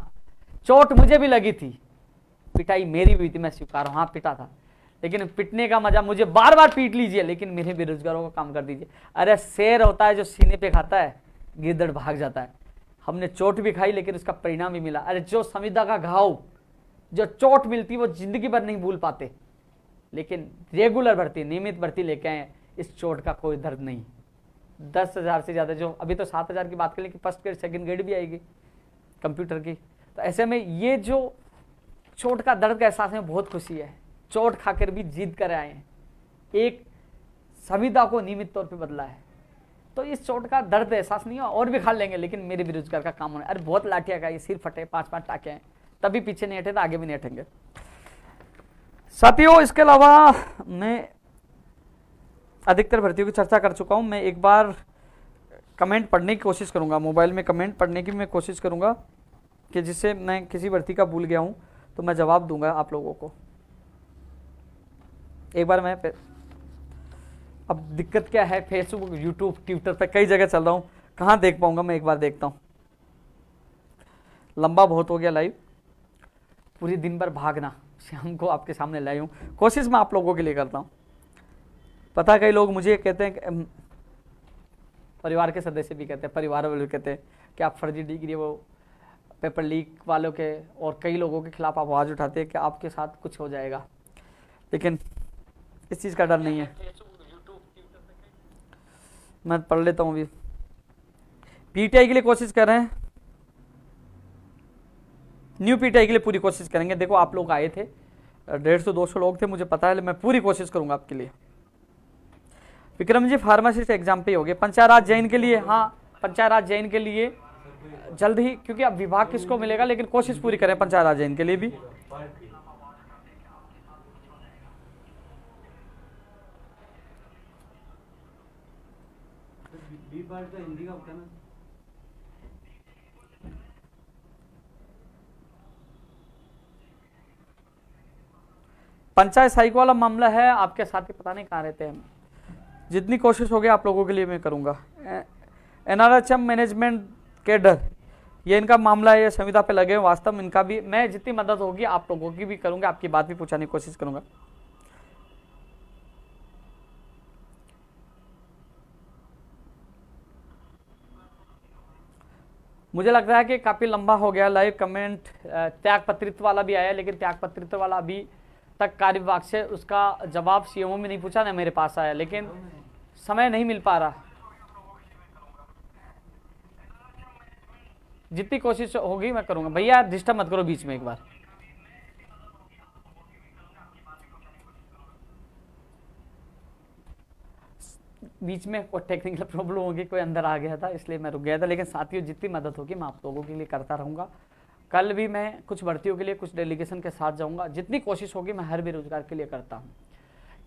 चोट मुझे भी लगी थी पिटाई मेरी भी थी मैं स्वीकार हूँ हाँ पिटा था लेकिन पिटने का मजा मुझे बार बार पीट लीजिए लेकिन मेरे बेरोजगारों का काम कर दीजिए अरे शेर होता है जो सीने पे खाता है गिरदड़ भाग जाता है हमने चोट भी खाई लेकिन उसका परिणाम भी मिला अरे जो संविदा का घाव जो चोट मिलती वो जिंदगी भर नहीं भूल पाते लेकिन रेगुलर भर्ती नियमित भर्ती लेके आए इस चोट का कोई दर्द नहीं दस हज़ार से ज़्यादा जो अभी तो सात हज़ार की बात करें कि फर्स्ट ग्रेड सेकंड ग्रेड भी आएगी कंप्यूटर की तो ऐसे में ये जो चोट का दर्द का एहसास में बहुत खुशी है चोट खाकर भी जीत कर आए हैं एक संविदा को नियमित तौर पर बदला है तो इस चोट का दर्द एहसास नहीं हो और भी खा लेंगे लेकिन मेरे बेरोजगार का काम होना अरे बहुत लाठिया का ये सिर फटे पांच पाँच टाके हैं तभी पीछे नहीं हटे तो आगे भी नहीं हटेंगे साथियों इसके अलावा मैं अधिकतर भर्तियों की चर्चा कर चुका हूँ मैं एक बार कमेंट पढ़ने की कोशिश करूंगा मोबाइल में कमेंट पढ़ने की मैं कोशिश करूंगा कि जिससे मैं किसी भर्ती का भूल गया हूं तो मैं जवाब दूंगा आप लोगों को एक बार मैं अब दिक्कत क्या है फेसबुक यूट्यूब ट्विटर पर कई जगह चल रहा हूँ कहाँ देख पाऊँगा मैं एक बार देखता हूँ लंबा बहुत हो गया लाइव पूरी दिन भर भागना शाम को आपके सामने लाई हूँ कोशिश मैं आप लोगों के लिए करता हूँ पता कई लोग मुझे कहते हैं परिवार के सदस्य भी कहते हैं परिवार वाले कहते हैं कि आप फर्जी डिग्री वो पेपर लीक वालों के और कई लोगों के खिलाफ आप आवाज़ उठाते हैं कि आपके साथ कुछ हो जाएगा लेकिन इस चीज़ का डर नहीं है मैं पढ़ लेता हूँ अभी पीटीआई के लिए कोशिश कर रहे हैं न्यू पीटीआई के लिए पूरी कोशिश करेंगे देखो आप लोग आए थे डेढ़ सौ दो सौ लोग थे मुझे पता है मैं पूरी कोशिश करूंगा आपके लिए विक्रम जी फार्मासिस्ट एग्जाम पे हो गए पंचायराज जैन के लिए हाँ पंचायराज जैन के लिए जल्द ही क्योंकि अब विभाग किसको मिलेगा लेकिन कोशिश पूरी करें पंचायराज जैन के लिए भी तो हिंदी का ना पंचायत साइक वाला मामला है आपके साथी पता नहीं कहाँ रहते हैं जितनी कोशिश होगी आप लोगों के लिए मैं करूँगा N R H M management के डर ये इनका मामला है ये संविधा पे लगे हैं वास्तव में इनका भी मैं जितनी मदद होगी आप लोगों की भी करूँगा आपकी बात भी पूछाने की कोशिश करूँगा मुझे लगता है कि काफ़ी लंबा हो गया लाइव कमेंट त्यागपत्रित्व वाला भी आया लेकिन त्यागपत्रित्व वाला अभी तक कार्य विभाग से उसका जवाब सी में नहीं पूछा ना मेरे पास आया लेकिन समय नहीं मिल पा रहा जितनी कोशिश होगी मैं करूँगा भैया डिस्टर्ब मत करो बीच में एक बार बीच में कोई टेक्निकल प्रॉब्लम होगी कोई अंदर आ गया था इसलिए मैं रुक गया था लेकिन साथियों जितनी मदद होगी मैं आप लोगों के लिए करता रहूँगा कल भी मैं कुछ भर्तियों के लिए कुछ डेलीगेशन के साथ जाऊँगा जितनी कोशिश होगी मैं हर बेरोजगार के लिए करता हूँ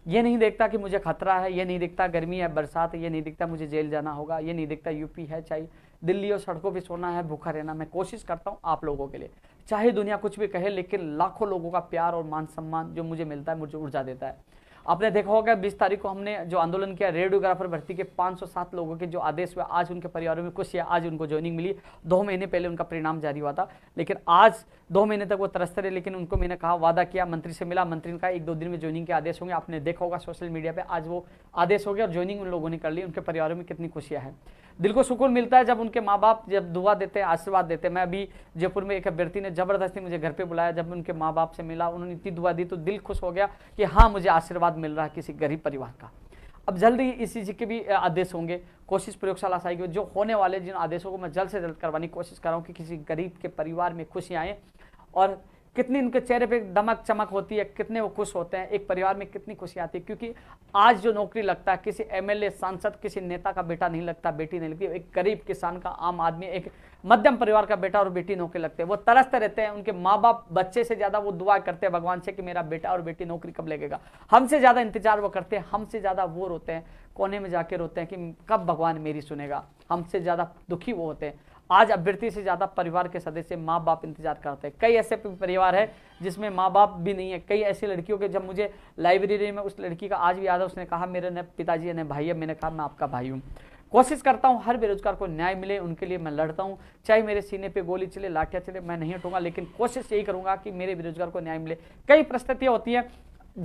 ये नहीं देखता कि मुझे खतरा है ये नहीं दिखता गर्मी है बरसात है ये नहीं दिखता मुझे जेल जाना होगा ये नहीं दिखता यूपी है चाहे दिल्ली और सड़कों पर सोना है भूखा रहना मैं कोशिश करता हूँ आप लोगों के लिए चाहे दुनिया कुछ भी कहे लेकिन लाखों लोगों का प्यार और मान सम्मान जो मुझे मिलता है मुझे ऊर्जा देता है आपने देखा होगा बीस तारीख को हमने जो आंदोलन किया रेडियोग्राफर भर्ती के 507 लोगों के जो आदेश हुए आज उनके परिवारों में खुशी आज उनको ज्वाइनिंग मिली दो महीने पहले उनका परिणाम जारी हुआ था लेकिन आज दो महीने तक वो तरसते रहे लेकिन उनको मैंने कहा वादा किया मंत्री से मिला मंत्री ने कहा एक दो दिन में ज्वाइनिंग के आदेश होंगे आपने देखा होगा सोशल मीडिया पर आज वो आदेश हो गया और ज्वाइनिंग उन लोगों ने कर ली उनके परिवारों में कितनी खुशियाँ हैं दिल को सुकून मिलता है जब उनके माँ बाप जब दुआ देते हैं आशीर्वाद देते हैं मैं अभी जयपुर में एक व्यक्ति ने ज़बरदस्ती मुझे घर पर बुलाया जब उनके माँ बाप से मिला उन्होंने इतनी दुआ दी तो दिल खुश हो गया कि हाँ मुझे आशीर्वाद मिल रहा है किसी गरीब परिवार का अब जल्द ही इस चीज़ के भी आदेश होंगे कोशिश प्रयोगशाला सहायक जो होने वाले जिन आदेशों को मैं जल्द से जल्द करवाने की कोशिश कर रहा हूँ कि किसी गरीब के परिवार में खुशियाँ आएँ और कितनी उनके चेहरे पे दमक चमक होती है कितने वो खुश होते हैं एक परिवार में कितनी खुशी आती है क्योंकि आज जो नौकरी लगता है किसी एमएलए सांसद किसी नेता का बेटा नहीं लगता बेटी नहीं लगती एक गरीब किसान का आम आदमी एक मध्यम परिवार का बेटा और बेटी नौकरी लगते हैं वो तरसते रहते हैं उनके माँ बाप बच्चे से ज़्यादा वो दुआ करते हैं भगवान से कि मेरा बेटा और बेटी नौकरी कब लगेगा हमसे ज़्यादा इंतजार वो करते हैं हमसे ज़्यादा वो रोते हैं कोने में जाके रोते हैं कि कब भगवान मेरी सुनेगा हमसे ज़्यादा दुखी वो होते हैं आज अभ्यर्थी से ज़्यादा परिवार के सदस्य माँ बाप इंतजार करते हैं कई ऐसे परिवार है जिसमें माँ बाप भी नहीं है कई ऐसी लड़कियों के जब मुझे लाइब्रेरी में उस लड़की का आज भी याद है उसने कहा मेरे न पिताजी न भाई है मैंने कहा मैं आपका भाई हूँ कोशिश करता हूँ हर बेरोजगार को न्याय मिले उनके लिए मैं लड़ता हूँ चाहे मेरे सीने पे गोली चले लाठिया चले मैं नहीं हटूंगा लेकिन कोशिश यही करूंगा कि मेरे बेरोजगार को न्याय मिले कई परिस्थितियाँ होती हैं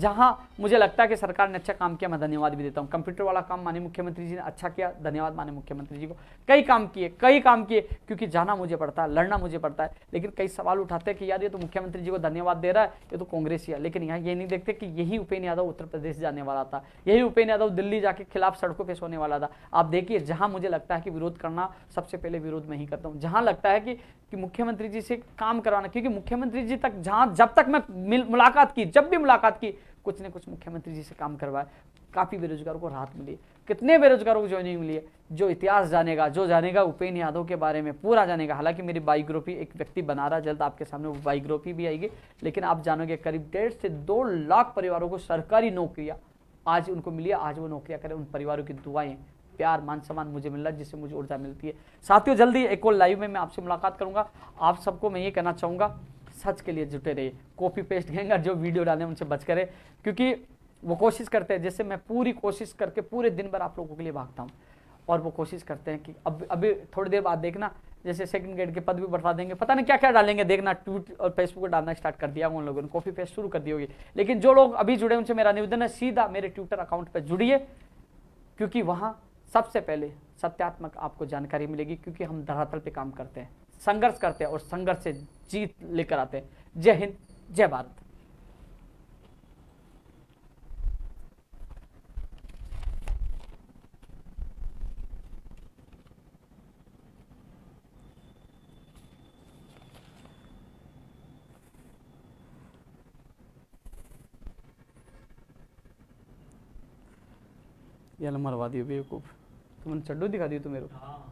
जहां मुझे लगता है कि सरकार ने अच्छा काम किया मैं धन्यवाद भी देता हूं कंप्यूटर वाला काम माननीय मुख्यमंत्री जी ने अच्छा किया धन्यवाद माननीय मुख्यमंत्री जी को कई काम किए कई काम किए क्योंकि जाना मुझे पड़ता है लड़ना मुझे पड़ता है लेकिन कई सवाल उठाते हैं कि यार ये तो मुख्यमंत्री जी को धन्यवाद दे रहा है ये तो कांग्रेस ही है लेकिन यहाँ ये नहीं देखते कि यही उपेन्द्र यादव उत्तर प्रदेश जाने वाला था यही उपेन्द्र यादव दिल्ली जाके खिलाफ सड़कों पर सोने वाला था आप देखिए जहाँ मुझे लगता है कि विरोध करना सबसे पहले विरोध मैं ही करता हूँ जहाँ लगता है कि, कि मुख्यमंत्री जी से काम करवाना क्योंकि मुख्यमंत्री जी तक जहाँ जब तक मैं मुलाकात की जब भी मुलाकात की कुछ ना कुछ मुख्यमंत्री जी से काम करवाए काफ़ी बेरोजगारों को राहत मिली कितने बेरोजगारों को ज्वाइनिंग मिली है जो इतिहास जानेगा जो जानेगा उपेन यादव के बारे में पूरा जानेगा हालांकि मेरी बायोग्राफी एक व्यक्ति बना रहा जल्द आपके सामने वो बायोग्राफी भी आएगी लेकिन आप जानोगे करीब डेढ़ से दो लाख परिवारों को सरकारी नौकरियाँ आज उनको मिली आज वो नौकरियाँ करें उन परिवारों की दुआएँ प्यार मान सम्मान मुझे मिल रहा है जिससे मुझे ऊर्जा मिलती है साथियों जल्दी एक और लाइव में मैं आपसे मुलाकात करूँगा आप सबको मैं ये कहना चाहूँगा सच के लिए जुटे रहिए कॉपी पेस्ट गेंगे जो वीडियो डालें उनसे बच करें क्योंकि वो कोशिश करते हैं जैसे मैं पूरी कोशिश करके पूरे दिन भर आप लोगों के लिए भागता हूँ और वो कोशिश करते हैं कि अब अभी थोड़ी देर बाद देखना जैसे सेकंड ग्रेड के पद भी बढ़ा देंगे पता नहीं क्या क्या डालेंगे देखना ट्वीट और फेसबुक पर डालना स्टार्ट कर दिया उन लोगों ने कॉपी पेस्ट शुरू कर दी होगी लेकिन जो लोग अभी जुड़े उनसे मेरा निवेदन है सीधा मेरे ट्विटर अकाउंट पर जुड़िए क्योंकि वहाँ सबसे पहले सत्यात्मक आपको जानकारी मिलेगी क्योंकि हम धरातल पर काम करते हैं संघर्ष करते हैं और संघर्ष से जीत लेकर आते हैं जय हिंद जय भारत यार मरवा दियो बेवकूफ तुमने चड्डू दिखा दियो तो तुम मेरे को हाँ।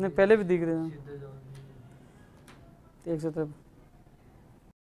नहीं पहले भी दिख रहे हैं एक सौ तरफ